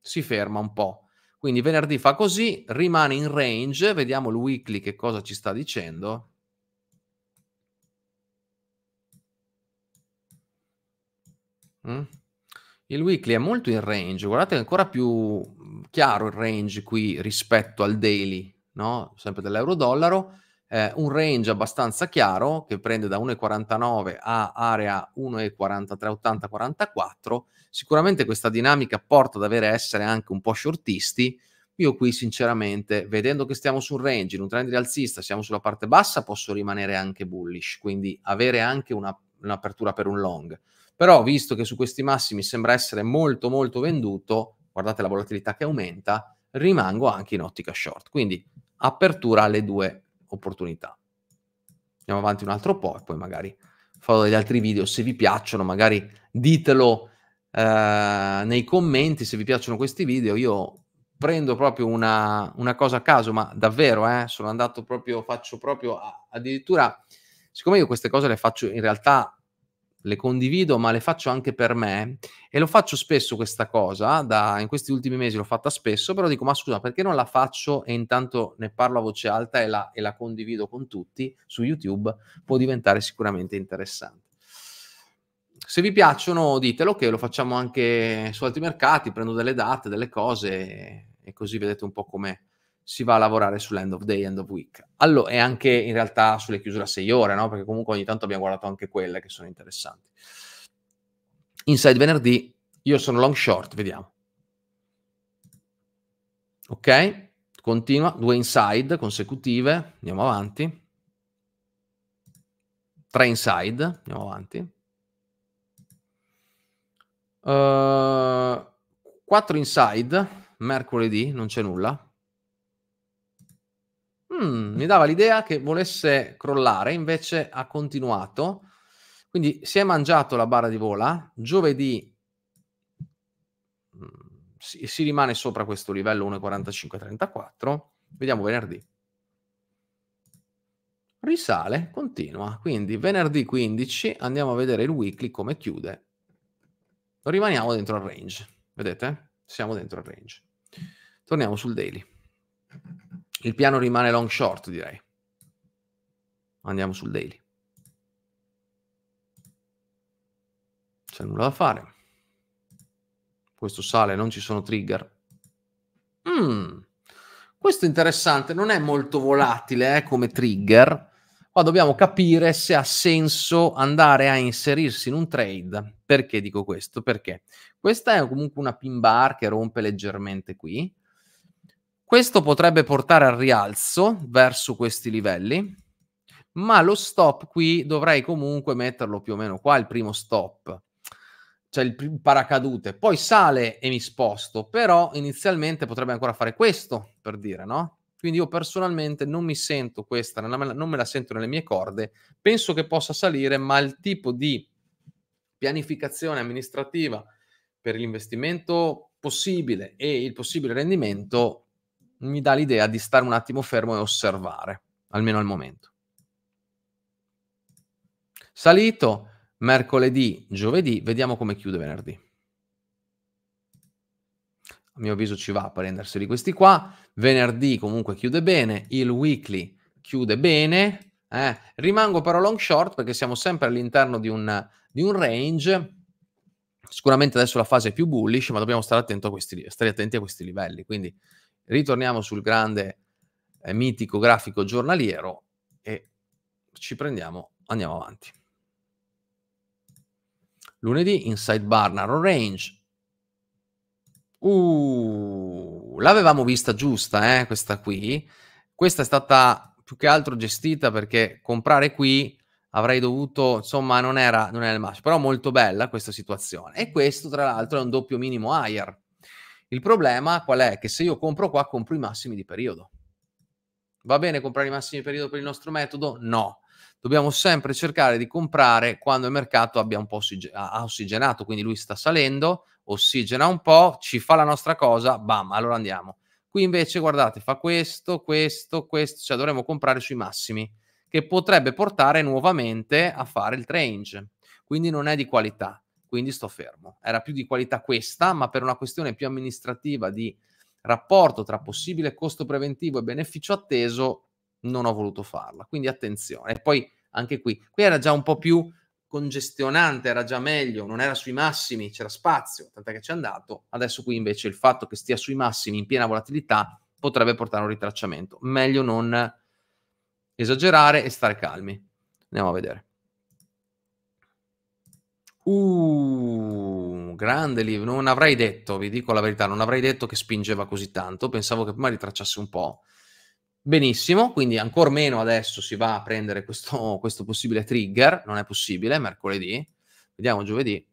Si ferma un po'. Quindi venerdì fa così, rimane in range, vediamo il weekly che cosa ci sta dicendo. Mm? Il weekly è molto in range, guardate è ancora più mm, chiaro il range qui rispetto al daily, no? sempre dell'euro-dollaro eh, un range abbastanza chiaro che prende da 1,49 a area 1,43, 80, 44. Sicuramente questa dinamica porta ad avere essere anche un po' shortisti. Io qui sinceramente, vedendo che stiamo sul range, in un trend rialzista, siamo sulla parte bassa, posso rimanere anche bullish, quindi avere anche una, un'apertura per un long. Però visto che su questi massimi sembra essere molto molto venduto, guardate la volatilità che aumenta, rimango anche in ottica short. Quindi apertura alle due opportunità. Andiamo avanti un altro po' e poi magari farò degli altri video. Se vi piacciono, magari ditelo eh, nei commenti se vi piacciono questi video. Io prendo proprio una, una cosa a caso, ma davvero, eh, sono andato proprio, faccio proprio a, addirittura, siccome io queste cose le faccio in realtà le condivido, ma le faccio anche per me e lo faccio spesso questa cosa, da, in questi ultimi mesi l'ho fatta spesso, però dico ma scusa perché non la faccio e intanto ne parlo a voce alta e la, e la condivido con tutti su YouTube, può diventare sicuramente interessante. Se vi piacciono ditelo che lo facciamo anche su altri mercati, prendo delle date, delle cose e così vedete un po' come si va a lavorare sull'end of day, end of week. Allora, e anche in realtà sulle chiusure a 6 ore, no? Perché comunque ogni tanto abbiamo guardato anche quelle che sono interessanti. Inside venerdì, io sono long short, vediamo. Ok? Continua, due inside consecutive, andiamo avanti. Tre inside, andiamo avanti. Uh, quattro inside, mercoledì, non c'è nulla mm, mi dava l'idea che volesse crollare, invece ha continuato. Quindi si è mangiato la barra di vola, giovedì mm, si, si rimane sopra questo livello 1,4534, vediamo venerdì. Risale, continua, quindi venerdì 15 andiamo a vedere il weekly come chiude. Rimaniamo dentro il range, vedete? Siamo dentro il range. Torniamo sul daily. Il piano rimane long short, direi. Andiamo sul daily. C'è nulla da fare. Questo sale, non ci sono trigger. Mm. Questo è interessante, non è molto volatile eh, come trigger. Qua dobbiamo capire se ha senso andare a inserirsi in un trade. Perché dico questo? Perché questa è comunque una pin bar che rompe leggermente qui questo potrebbe portare al rialzo verso questi livelli, ma lo stop qui dovrei comunque metterlo più o meno qua, il primo stop, cioè il paracadute. Poi sale e mi sposto, però inizialmente potrebbe ancora fare questo, per dire, no? Quindi io personalmente non mi sento questa, non me la sento nelle mie corde, penso che possa salire, ma il tipo di pianificazione amministrativa per l'investimento possibile e il possibile rendimento mi dà l'idea di stare un attimo fermo e osservare, almeno al momento. Salito mercoledì, giovedì, vediamo come chiude venerdì. A mio avviso ci va a prenderseli questi qua. Venerdì comunque chiude bene, il weekly chiude bene. Eh. Rimango però long short perché siamo sempre all'interno di un, di un range sicuramente adesso la fase è più bullish, ma dobbiamo stare, a questi, stare attenti a questi livelli. Quindi ritorniamo sul grande eh, mitico grafico giornaliero e ci prendiamo, andiamo avanti. Lunedì Inside Barnaro Range. Uh, l'avevamo vista giusta, eh, questa qui. Questa è stata più che altro gestita perché comprare qui avrei dovuto, insomma, non era, non era il massimo, però molto bella questa situazione. E questo, tra l'altro, è un doppio minimo higher il problema qual è? Che se io compro qua, compro i massimi di periodo. Va bene comprare i massimi di periodo per il nostro metodo? No. Dobbiamo sempre cercare di comprare quando il mercato abbia un po' ossigen- ha ossigenato, quindi lui sta salendo, ossigena un po', ci fa la nostra cosa, bam, allora andiamo. Qui invece, guardate, fa questo, questo, questo, cioè dovremmo comprare sui massimi, che potrebbe portare nuovamente a fare il range. Quindi non è di qualità quindi sto fermo. Era più di qualità questa, ma per una questione più amministrativa di rapporto tra possibile costo preventivo e beneficio atteso, non ho voluto farla. Quindi attenzione. E poi anche qui, qui era già un po' più congestionante, era già meglio, non era sui massimi, c'era spazio, tant'è che c'è andato. Adesso qui invece il fatto che stia sui massimi in piena volatilità potrebbe portare a un ritracciamento. Meglio non esagerare e stare calmi. Andiamo a vedere. Uh, grande libro, non avrei detto, vi dico la verità, non avrei detto che spingeva così tanto, pensavo che prima ritracciasse un po'. Benissimo, quindi ancora meno adesso si va a prendere questo, questo possibile trigger, non è possibile, mercoledì, vediamo giovedì,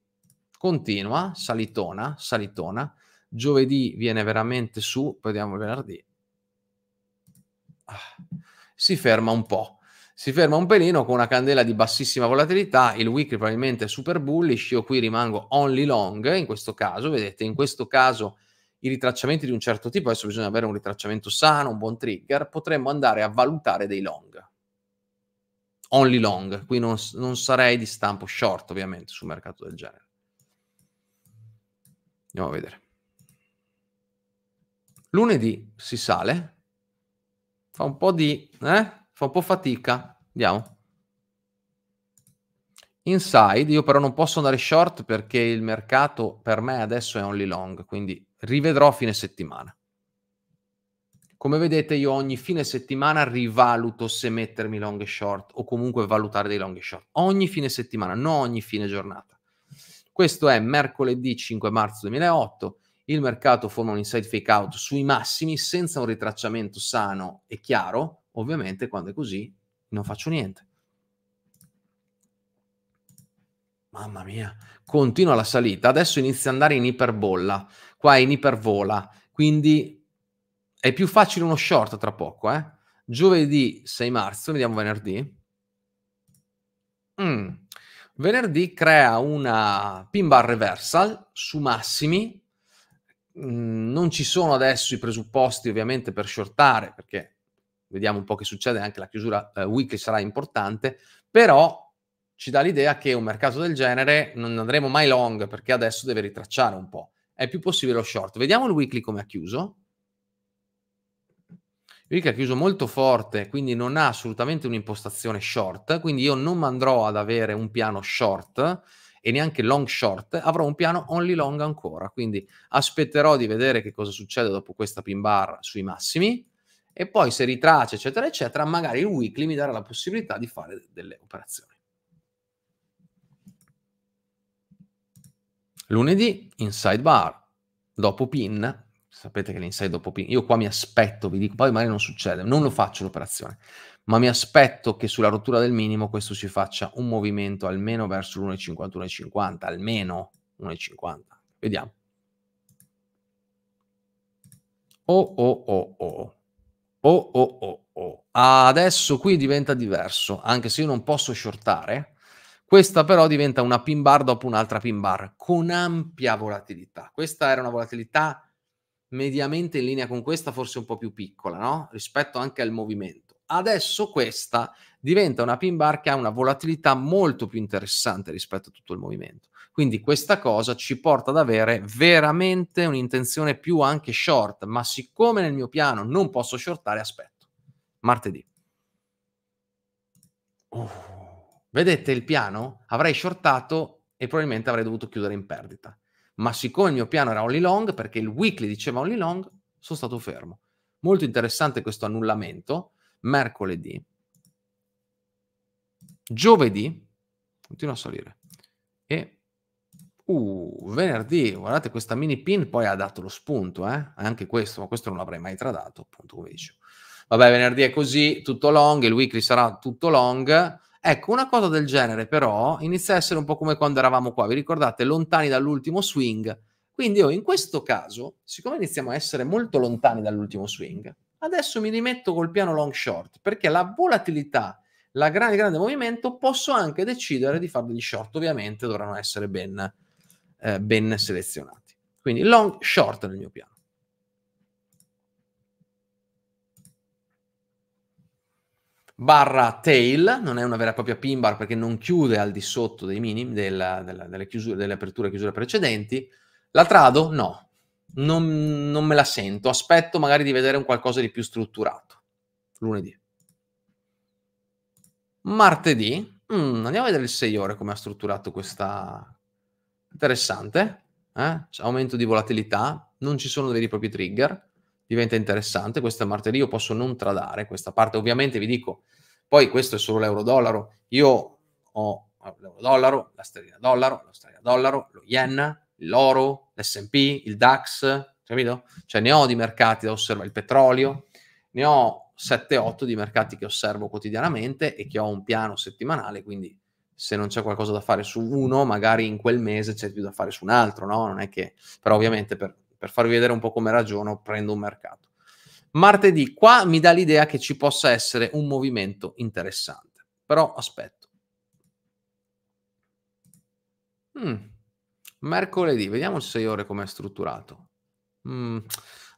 continua, salitona, salitona, giovedì viene veramente su, vediamo venerdì, ah, si ferma un po' si ferma un pelino con una candela di bassissima volatilità, il weekly probabilmente è super bullish, io qui rimango only long in questo caso, vedete in questo caso i ritracciamenti di un certo tipo, adesso bisogna avere un ritracciamento sano, un buon trigger, potremmo andare a valutare dei long, only long, qui non, non sarei di stampo short ovviamente su un mercato del genere. Andiamo a vedere. Lunedì si sale, fa un po' di... Eh? Fa un po' fatica. Andiamo. Inside, io però non posso andare short perché il mercato per me adesso è only long, quindi rivedrò a fine settimana. Come vedete io ogni fine settimana rivaluto se mettermi long e short o comunque valutare dei long e short. Ogni fine settimana, non ogni fine giornata. Questo è mercoledì 5 marzo 2008, il mercato forma un inside fake out sui massimi senza un ritracciamento sano e chiaro, Ovviamente quando è così non faccio niente. Mamma mia, continua la salita. Adesso inizia ad andare in iperbolla. Qua è in ipervola, quindi è più facile uno short tra poco. Eh? Giovedì 6 marzo, vediamo venerdì. Mm. Venerdì crea una pin bar reversal su massimi. Mm, non ci sono adesso i presupposti ovviamente per shortare perché vediamo un po' che succede, anche la chiusura eh, weekly sarà importante, però ci dà l'idea che un mercato del genere non andremo mai long perché adesso deve ritracciare un po'. È più possibile lo short. Vediamo il weekly come ha chiuso. Il weekly ha chiuso molto forte, quindi non ha assolutamente un'impostazione short, quindi io non andrò ad avere un piano short e neanche long short, avrò un piano only long ancora, quindi aspetterò di vedere che cosa succede dopo questa pin bar sui massimi e poi se ritrace, eccetera, eccetera, magari il weekly mi darà la possibilità di fare delle operazioni. Lunedì, inside bar, dopo pin, sapete che l'inside dopo pin, io qua mi aspetto, vi dico, poi magari non succede, non lo faccio l'operazione, ma mi aspetto che sulla rottura del minimo questo si faccia un movimento almeno verso l'1,51,50, almeno 1,50. Vediamo. Oh, oh, oh, oh. Oh, oh, oh, oh. Adesso qui diventa diverso, anche se io non posso shortare. Questa però diventa una pin bar dopo un'altra pin bar con ampia volatilità. Questa era una volatilità mediamente in linea con questa, forse un po' più piccola, no? Rispetto anche al movimento. Adesso questa diventa una pin bar che ha una volatilità molto più interessante rispetto a tutto il movimento. Quindi questa cosa ci porta ad avere veramente un'intenzione più anche short, ma siccome nel mio piano non posso shortare, aspetto. Martedì. Uh, vedete il piano? Avrei shortato e probabilmente avrei dovuto chiudere in perdita. Ma siccome il mio piano era only long, perché il weekly diceva only long, sono stato fermo. Molto interessante questo annullamento. Mercoledì. Giovedì. Continua a salire. E Uh, venerdì, guardate questa mini pin, poi ha dato lo spunto, eh? anche questo, ma questo non l'avrei mai tradato, appunto, come dicevo. Vabbè, venerdì è così, tutto long, il weekly sarà tutto long. Ecco, una cosa del genere però inizia a essere un po' come quando eravamo qua, vi ricordate, lontani dall'ultimo swing. Quindi io oh, in questo caso, siccome iniziamo a essere molto lontani dall'ultimo swing, adesso mi rimetto col piano long short, perché la volatilità la grande, grande movimento, posso anche decidere di fare degli short. Ovviamente dovranno essere ben eh, ben selezionati. Quindi long, short nel mio piano. barra tail, non è una vera e propria pin bar perché non chiude al di sotto dei minimi, della, della, delle, chiusure, delle aperture e chiusure precedenti. La trado? No, non, non, me la sento, aspetto magari di vedere un qualcosa di più strutturato, lunedì. Martedì, mm, andiamo a vedere il 6 ore come ha strutturato questa, interessante, eh? aumento di volatilità, non ci sono veri e propri trigger, diventa interessante, questo è martedì, io posso non tradare questa parte, ovviamente vi dico, poi questo è solo l'euro-dollaro, io ho l'euro-dollaro, la sterlina dollaro, la sterlina dollaro, lo yen, l'oro, l'S&P, il DAX, capito? Cioè ne ho di mercati da osservare, il petrolio, ne ho 7-8 di mercati che osservo quotidianamente e che ho un piano settimanale, quindi se non c'è qualcosa da fare su uno, magari in quel mese c'è più da fare su un altro, no? Non è che... Però ovviamente per, per farvi vedere un po' come ragiono, prendo un mercato. Martedì, qua mi dà l'idea che ci possa essere un movimento interessante, però aspetto. Mm. Mercoledì, vediamo il 6 ore come è strutturato. Mm.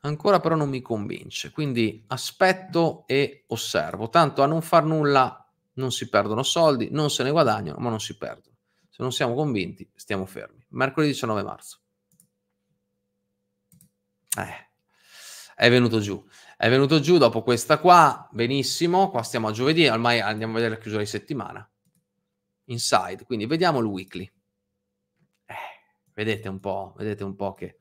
Ancora però non mi convince, quindi aspetto e osservo. Tanto a non far nulla non si perdono soldi, non se ne guadagnano, ma non si perdono. Se non siamo convinti, stiamo fermi. Mercoledì 19 marzo. Eh, è venuto giù. È venuto giù dopo questa qua, benissimo, qua stiamo a giovedì, ormai andiamo a vedere la chiusura di settimana. Inside, quindi vediamo il weekly. Eh, vedete un po', vedete un po' che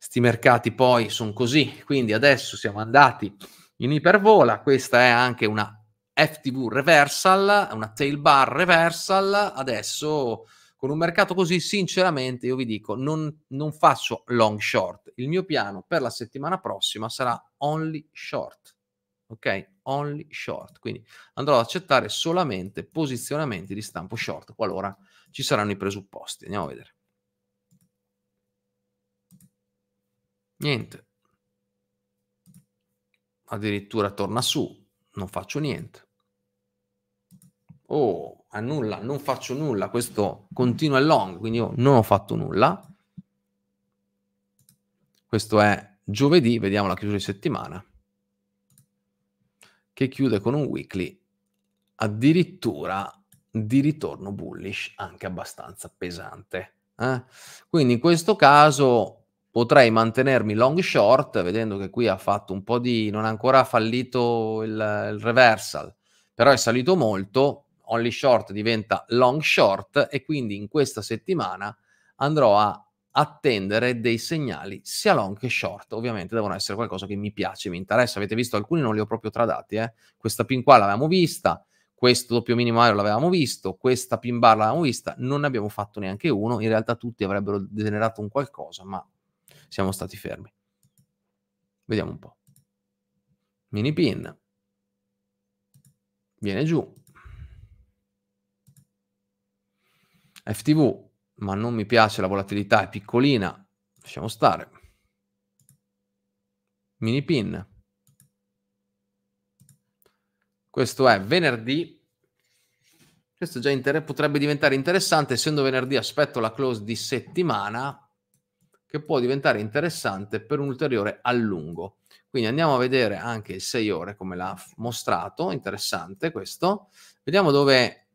sti mercati poi sono così, quindi adesso siamo andati in ipervola, questa è anche una FTV reversal, una tail bar reversal, adesso con un mercato così sinceramente io vi dico non, non faccio long short, il mio piano per la settimana prossima sarà only short, ok? Only short, quindi andrò ad accettare solamente posizionamenti di stampo short qualora ci saranno i presupposti, andiamo a vedere. Niente, addirittura torna su, non faccio niente oh, a nulla, non faccio nulla, questo continua e long, quindi io non ho fatto nulla. Questo è giovedì, vediamo la chiusura di settimana, che chiude con un weekly addirittura di ritorno bullish, anche abbastanza pesante. Eh? Quindi in questo caso potrei mantenermi long short, vedendo che qui ha fatto un po' di... non ha ancora fallito il, il reversal, però è salito molto, Only Short diventa Long Short e quindi in questa settimana andrò a attendere dei segnali sia long che short. Ovviamente devono essere qualcosa che mi piace, mi interessa. Avete visto alcuni non li ho proprio tradati, eh? Questa pin qua l'avevamo vista, questo doppio minimo aereo l'avevamo visto, questa pin bar l'avevamo vista, non ne abbiamo fatto neanche uno. In realtà tutti avrebbero generato un qualcosa, ma siamo stati fermi. Vediamo un po'. Mini pin. Viene giù, FTV, ma non mi piace, la volatilità è piccolina, lasciamo stare. Mini pin. Questo è venerdì. Questo già inter- potrebbe diventare interessante, essendo venerdì aspetto la close di settimana, che può diventare interessante per un ulteriore allungo. Quindi andiamo a vedere anche il 6 ore come l'ha mostrato, interessante questo. Vediamo dove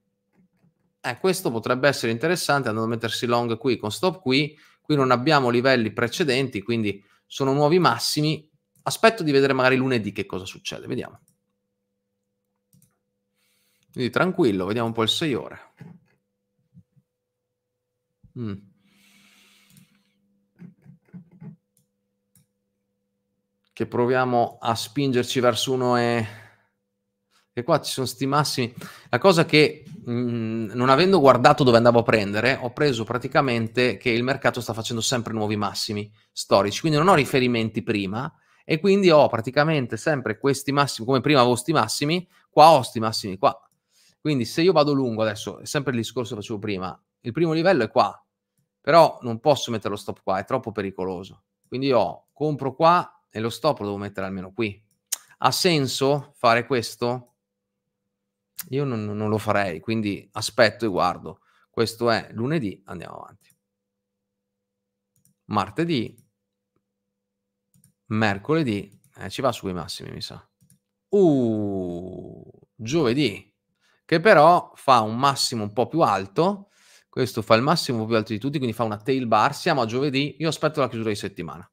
eh, questo potrebbe essere interessante andando a mettersi long qui con stop qui, qui non abbiamo livelli precedenti, quindi sono nuovi massimi, aspetto di vedere magari lunedì che cosa succede, vediamo. Quindi tranquillo, vediamo un po' il 6 ore. Mm. Che proviamo a spingerci verso uno e... E qua ci sono sti massimi. La cosa che Mm, non avendo guardato dove andavo a prendere, ho preso praticamente che il mercato sta facendo sempre nuovi massimi storici, quindi non ho riferimenti prima e quindi ho praticamente sempre questi massimi, come prima avevo questi massimi, qua ho questi massimi qua. Quindi se io vado lungo adesso, è sempre il discorso che facevo prima, il primo livello è qua, però non posso mettere lo stop qua, è troppo pericoloso. Quindi io compro qua e lo stop lo devo mettere almeno qui. Ha senso fare questo? Io non, non lo farei, quindi aspetto e guardo. Questo è lunedì, andiamo avanti. Martedì, mercoledì, eh, ci va sui massimi, mi sa. Uh, giovedì, che però fa un massimo un po' più alto. Questo fa il massimo più alto di tutti, quindi fa una tail bar. Siamo a giovedì, io aspetto la chiusura di settimana.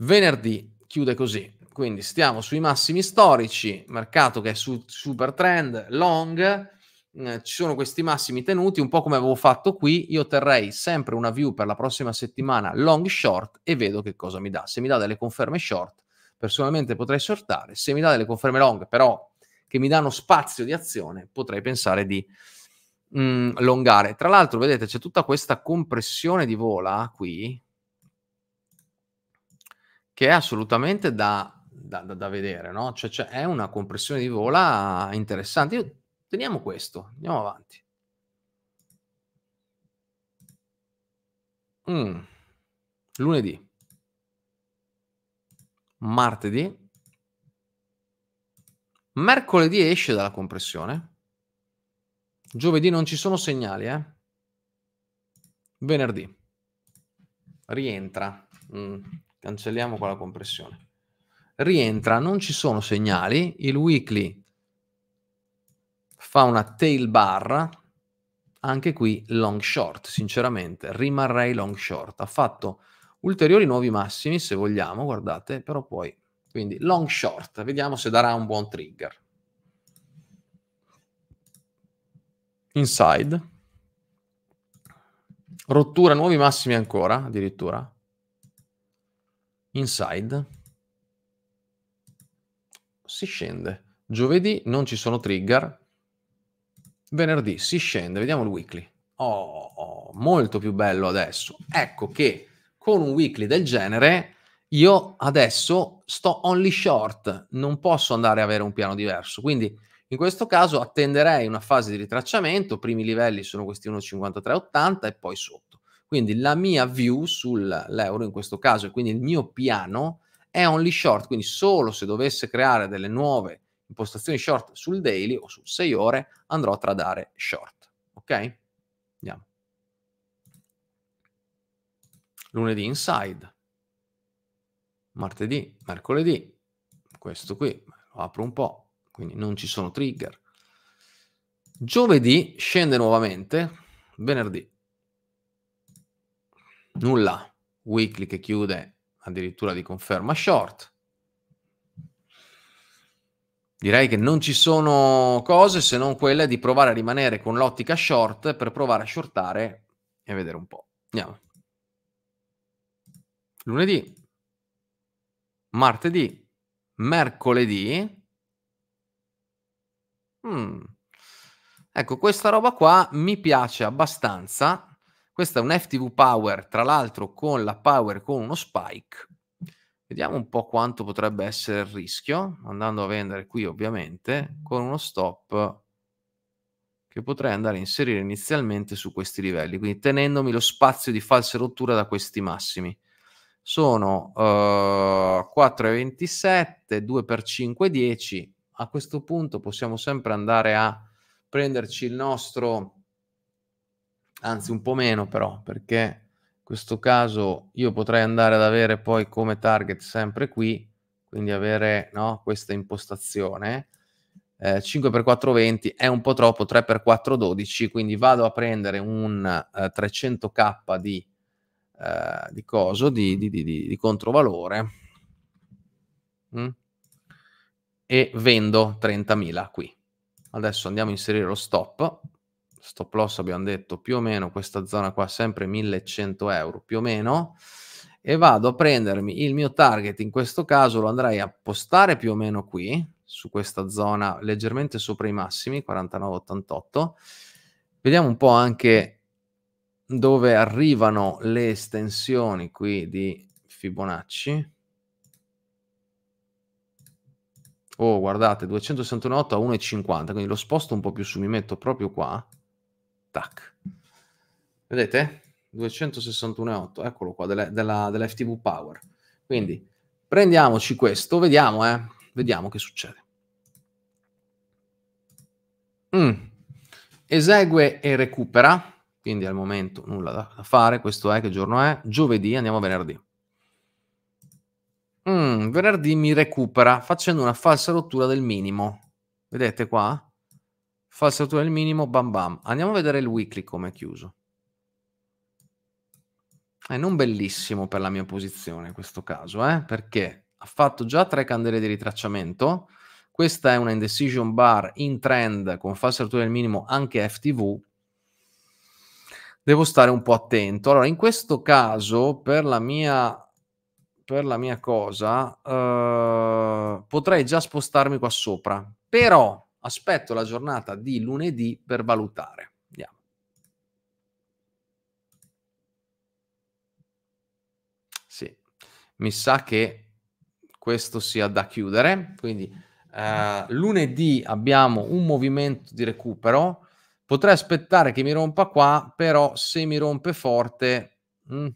Venerdì chiude così, quindi stiamo sui massimi storici, mercato che è su, super trend, long, eh, ci sono questi massimi tenuti, un po' come avevo fatto qui, io terrei sempre una view per la prossima settimana long short e vedo che cosa mi dà. Se mi dà delle conferme short, personalmente potrei shortare, se mi dà delle conferme long, però che mi danno spazio di azione, potrei pensare di mh, mm, longare. Tra l'altro, vedete, c'è tutta questa compressione di vola qui, che è assolutamente da da, da, da vedere, no? Cioè, cioè, è una compressione di vola interessante. Io, teniamo questo, andiamo avanti. Mm. Lunedì. Martedì. Mercoledì esce dalla compressione. Giovedì non ci sono segnali, eh? Venerdì rientra. Mm. Cancelliamo qua la compressione rientra, non ci sono segnali, il weekly fa una tail bar, anche qui long short, sinceramente, rimarrei long short. Ha fatto ulteriori nuovi massimi, se vogliamo, guardate, però poi, quindi long short, vediamo se darà un buon trigger. Inside. Rottura, nuovi massimi ancora, addirittura. Inside si scende. Giovedì non ci sono trigger. Venerdì si scende, vediamo il weekly. Oh, molto più bello adesso. Ecco che con un weekly del genere io adesso sto only short, non posso andare a avere un piano diverso. Quindi in questo caso attenderei una fase di ritracciamento, i primi livelli sono questi 1,5380 e poi sotto. Quindi la mia view sull'euro in questo caso e quindi il mio piano è only short, quindi solo se dovesse creare delle nuove impostazioni short sul daily o su 6 ore andrò a tradare short. Ok? Andiamo. Lunedì inside, martedì, mercoledì, questo qui lo apro un po', quindi non ci sono trigger. Giovedì scende nuovamente, venerdì nulla, weekly che chiude addirittura di conferma short. Direi che non ci sono cose se non quelle di provare a rimanere con l'ottica short per provare a shortare e vedere un po'. Andiamo. Lunedì, martedì, mercoledì. Mm. Ecco, questa roba qua mi piace abbastanza questa è un FTV Power, tra l'altro con la Power con uno spike. Vediamo un po' quanto potrebbe essere il rischio, andando a vendere qui ovviamente, con uno stop che potrei andare a inserire inizialmente su questi livelli, quindi tenendomi lo spazio di false rottura da questi massimi. Sono uh, 4,27, 2 per 5, 10. A questo punto possiamo sempre andare a prenderci il nostro anzi un po' meno però, perché in questo caso io potrei andare ad avere poi come target sempre qui, quindi avere no, questa impostazione. Eh, 5 x 420 è un po' troppo, 3 x 412 quindi vado a prendere un eh, 300k di, eh, di coso, di, di, di controvalore mm? e vendo 30.000 qui. Adesso andiamo a inserire lo stop stop loss abbiamo detto più o meno questa zona qua sempre 1100 euro più o meno e vado a prendermi il mio target in questo caso lo andrei a postare più o meno qui su questa zona leggermente sopra i massimi 49,88 vediamo un po' anche dove arrivano le estensioni qui di Fibonacci oh guardate 261,8 a 1,50 quindi lo sposto un po' più su mi metto proprio qua Tac. Vedete? 261,8, eccolo qua, delle, della, dell'FTV Power. Quindi prendiamoci questo, vediamo, eh? vediamo che succede. Mm. Esegue e recupera, quindi al momento nulla da, da, fare, questo è che giorno è? Giovedì, andiamo a venerdì. Mm, venerdì mi recupera facendo una falsa rottura del minimo. Vedete qua? Falso 2 al minimo, bam bam. Andiamo a vedere il weekly come è chiuso. È non bellissimo per la mia posizione in questo caso, eh? perché ha fatto già tre candele di ritracciamento. Questa è una indecision bar in trend con falsa rottura del minimo anche FTV. Devo stare un po' attento. Allora, in questo caso, per la mia, per la mia cosa, eh, potrei già spostarmi qua sopra. Però, aspetto la giornata di lunedì per valutare. Andiamo. Sì, mi sa che questo sia da chiudere, quindi eh, lunedì abbiamo un movimento di recupero, potrei aspettare che mi rompa qua, però se mi rompe forte... Mh, mm.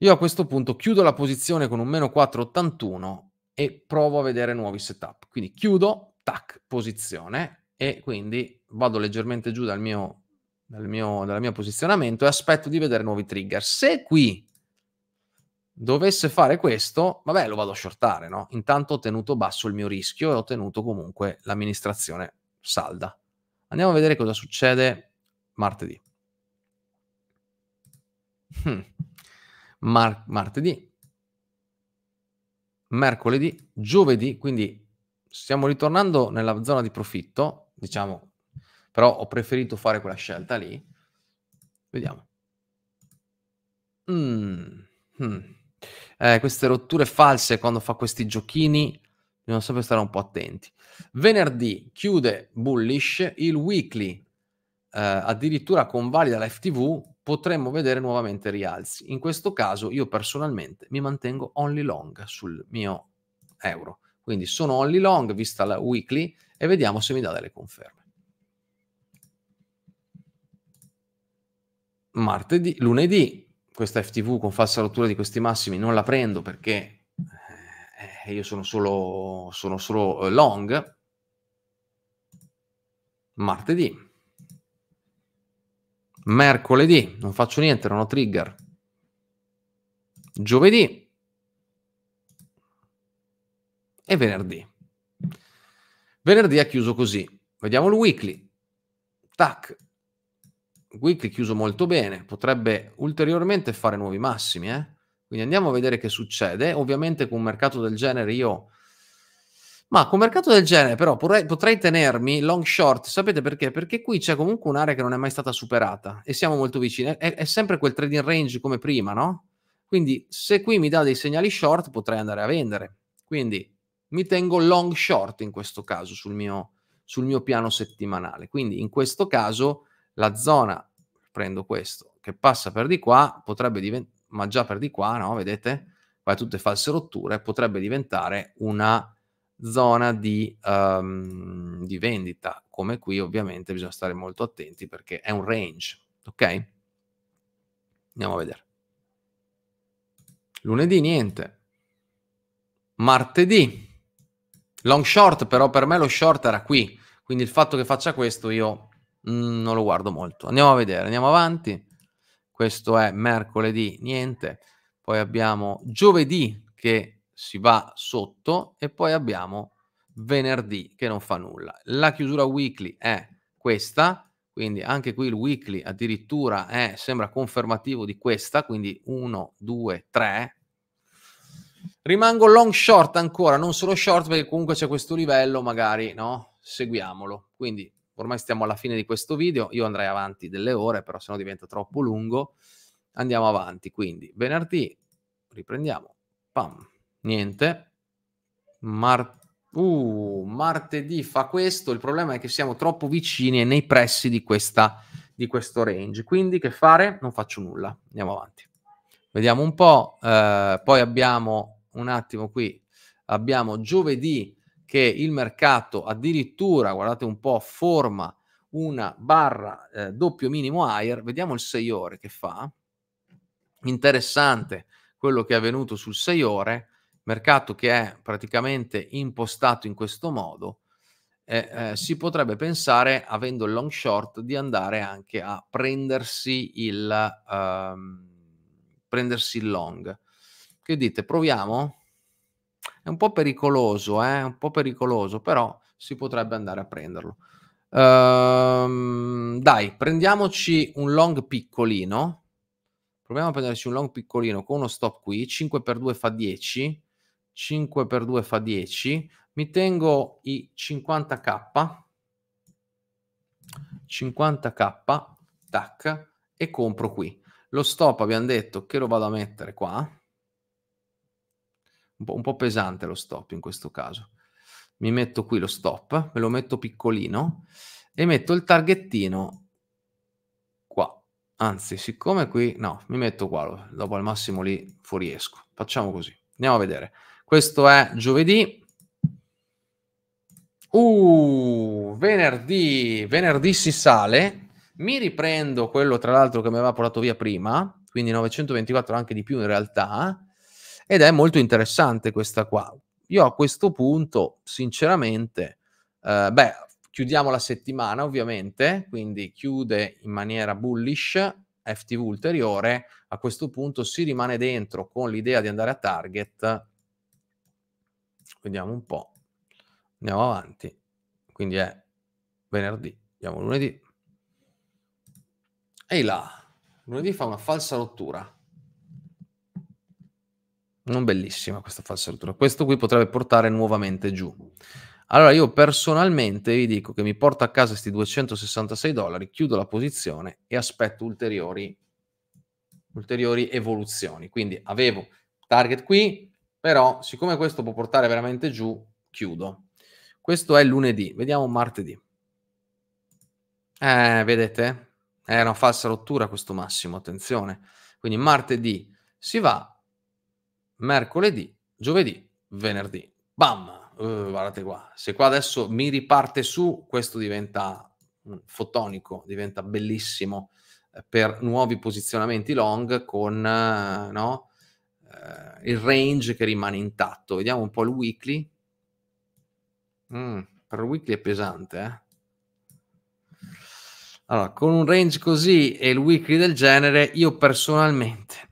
io a questo punto chiudo la posizione con un meno 481 e provo a vedere nuovi setup. Quindi chiudo tac, posizione e quindi vado leggermente giù dal mio, dal mio, dal mio posizionamento e aspetto di vedere nuovi trigger. Se qui dovesse fare questo, vabbè, lo vado a shortare, no? Intanto ho tenuto basso il mio rischio e ho tenuto comunque l'amministrazione salda. Andiamo a vedere cosa succede martedì. Hmm. Mar- martedì, mercoledì, giovedì, quindi stiamo ritornando nella zona di profitto, diciamo, però ho preferito fare quella scelta lì. Vediamo. Mm. Mm. Eh, queste rotture false quando fa questi giochini, bisogna sempre stare un po' attenti. Venerdì chiude bullish il weekly, eh, addirittura convalida l'FTV, potremmo vedere nuovamente rialzi. In questo caso io personalmente mi mantengo only long sul mio euro quindi sono only long, vista la weekly, e vediamo se mi dà delle conferme. Martedì, lunedì, questa FTV con falsa rottura di questi massimi non la prendo perché eh, io sono solo, sono solo eh, long. Martedì. Mercoledì, non faccio niente, non ho trigger. Giovedì, e venerdì. Venerdì ha chiuso così. Vediamo il weekly. Tac. Weekly chiuso molto bene. Potrebbe ulteriormente fare nuovi massimi. Eh? Quindi andiamo a vedere che succede. Ovviamente con un mercato del genere io... Ma con un mercato del genere però potrei, potrei tenermi long short. Sapete perché? Perché qui c'è comunque un'area che non è mai stata superata e siamo molto vicini. È, è sempre quel trading range come prima, no? Quindi se qui mi dà dei segnali short potrei andare a vendere. Quindi mi tengo long short in questo caso sul mio, sul mio piano settimanale. Quindi in questo caso la zona, prendo questo, che passa per di qua, potrebbe diventare, ma già per di qua, no? Vedete? Qua tutte false rotture, potrebbe diventare una zona di, um, di vendita. Come qui ovviamente bisogna stare molto attenti perché è un range, ok? Andiamo a vedere. Lunedì niente. Martedì Long short, però per me lo short era qui, quindi il fatto che faccia questo io mh, mm, non lo guardo molto. Andiamo a vedere, andiamo avanti. Questo è mercoledì, niente. Poi abbiamo giovedì che si va sotto e poi abbiamo venerdì che non fa nulla. La chiusura weekly è questa, quindi anche qui il weekly addirittura è, sembra confermativo di questa, quindi 1, 2, 3, Rimango long short ancora, non solo short perché comunque c'è questo livello, magari no? Seguiamolo. Quindi ormai stiamo alla fine di questo video, io andrei avanti delle ore, però se no diventa troppo lungo. Andiamo avanti, quindi venerdì riprendiamo. Pam, niente. Mart- uh, martedì fa questo, il problema è che siamo troppo vicini e nei pressi di, questa, di questo range. Quindi che fare? Non faccio nulla. Andiamo avanti. Vediamo un po', eh, poi abbiamo un attimo qui, abbiamo giovedì che il mercato addirittura, guardate un po', forma una barra eh, doppio minimo higher, vediamo il 6 ore che fa, interessante quello che è avvenuto sul 6 ore, mercato che è praticamente impostato in questo modo, eh, eh, si potrebbe pensare, avendo il long short, di andare anche a prendersi il, ehm, prendersi il long. Che dite? Proviamo? È un po' pericoloso, eh? un po' pericoloso, però si potrebbe andare a prenderlo. Ehm, dai, prendiamoci un long piccolino. Proviamo a prenderci un long piccolino con uno stop qui. 5 per 2 fa 10. 5 per 2 fa 10. Mi tengo i 50k. 50k, tac, e compro qui. Lo stop abbiamo detto che lo vado a mettere qua un po', un po' pesante lo stop in questo caso. Mi metto qui lo stop, me lo metto piccolino e metto il targettino qua. Anzi, siccome qui, no, mi metto qua, dopo al massimo lì fuoriesco. Facciamo così, andiamo a vedere. Questo è giovedì. Uh, venerdì, venerdì si sale. Mi riprendo quello, tra l'altro, che mi aveva portato via prima, quindi 924 anche di più in realtà. Ed è molto interessante questa qua. Io a questo punto, sinceramente, eh, beh, chiudiamo la settimana ovviamente, quindi chiude in maniera bullish FTV ulteriore, a questo punto si rimane dentro con l'idea di andare a target. Vediamo un po'. Andiamo avanti. Quindi è venerdì, andiamo lunedì. Ehi là, lunedì fa una falsa rottura. Non bellissima questa falsa rottura. Questo qui potrebbe portare nuovamente giù. Allora io personalmente vi dico che mi porto a casa questi 266 dollari, chiudo la posizione e aspetto ulteriori, ulteriori evoluzioni. Quindi avevo target qui, però siccome questo può portare veramente giù, chiudo. Questo è lunedì, vediamo martedì. Eh, vedete? È una falsa rottura questo massimo, attenzione. Quindi martedì si va mercoledì, giovedì, venerdì. Bam! Uh, guardate qua, se qua adesso mi riparte su, questo diventa mm, fotonico, diventa bellissimo eh, per nuovi posizionamenti long con eh, no, eh, il range che rimane intatto. Vediamo un po' il weekly. Mm, per il weekly è pesante. Eh? Allora, con un range così e il weekly del genere, io personalmente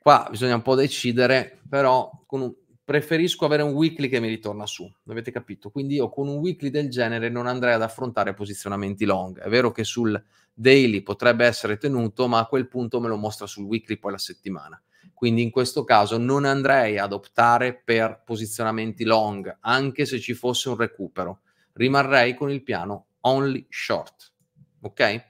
Qua bisogna un po' decidere, però un... preferisco avere un weekly che mi ritorna su, avete capito? Quindi io con un weekly del genere non andrei ad affrontare posizionamenti long. È vero che sul daily potrebbe essere tenuto, ma a quel punto me lo mostra sul weekly poi la settimana. Quindi in questo caso non andrei ad optare per posizionamenti long, anche se ci fosse un recupero. Rimarrei con il piano only short. Ok?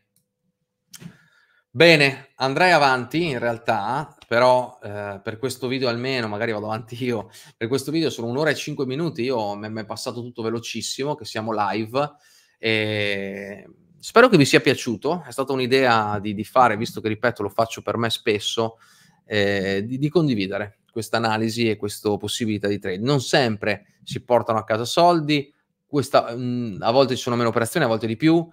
Bene, andrei avanti in realtà, però eh, per questo video almeno, magari vado avanti io, per questo video sono un'ora e cinque minuti, io mi è passato tutto velocissimo, che siamo live, e spero che vi sia piaciuto, è stata un'idea di, di fare, visto che ripeto lo faccio per me spesso, eh, di, di condividere questa analisi e questa possibilità di trade. Non sempre si portano a casa soldi, questa, mh, mm, a volte ci sono meno operazioni, a volte di più,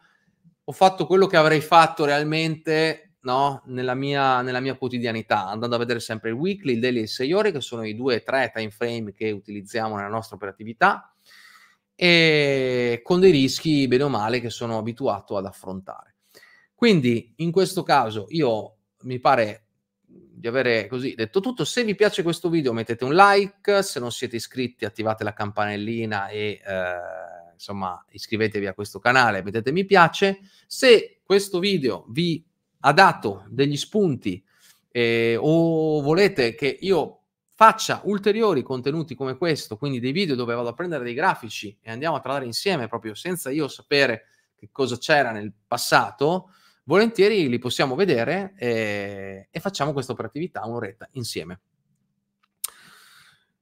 ho fatto quello che avrei fatto realmente no? nella, mia, nella mia quotidianità, andando a vedere sempre il weekly, il daily e il 6 ore, che sono i due o tre time frame che utilizziamo nella nostra operatività, e con dei rischi, bene o male, che sono abituato ad affrontare. Quindi, in questo caso, io mi pare di avere così detto tutto. Se vi piace questo video mettete un like, se non siete iscritti attivate la campanellina e eh, insomma iscrivetevi a questo canale, mettete mi piace. Se questo video vi ha dato degli spunti eh, o volete che io faccia ulteriori contenuti come questo, quindi dei video dove vado a prendere dei grafici e andiamo a trattare insieme proprio senza io sapere che cosa c'era nel passato, volentieri li possiamo vedere e, eh, e facciamo questa operatività un'oretta insieme.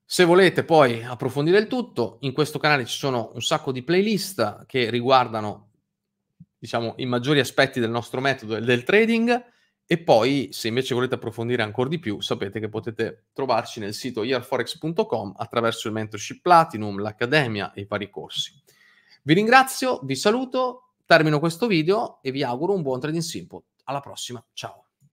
Se volete poi approfondire il tutto, in questo canale ci sono un sacco di playlist che riguardano diciamo, i maggiori aspetti del nostro metodo e del trading. E poi, se invece volete approfondire ancora di più, sapete che potete trovarci nel sito yearforex.com attraverso il mentorship Platinum, l'Accademia e i vari corsi. Vi ringrazio, vi saluto, termino questo video e vi auguro un buon trading simple. Alla prossima, ciao!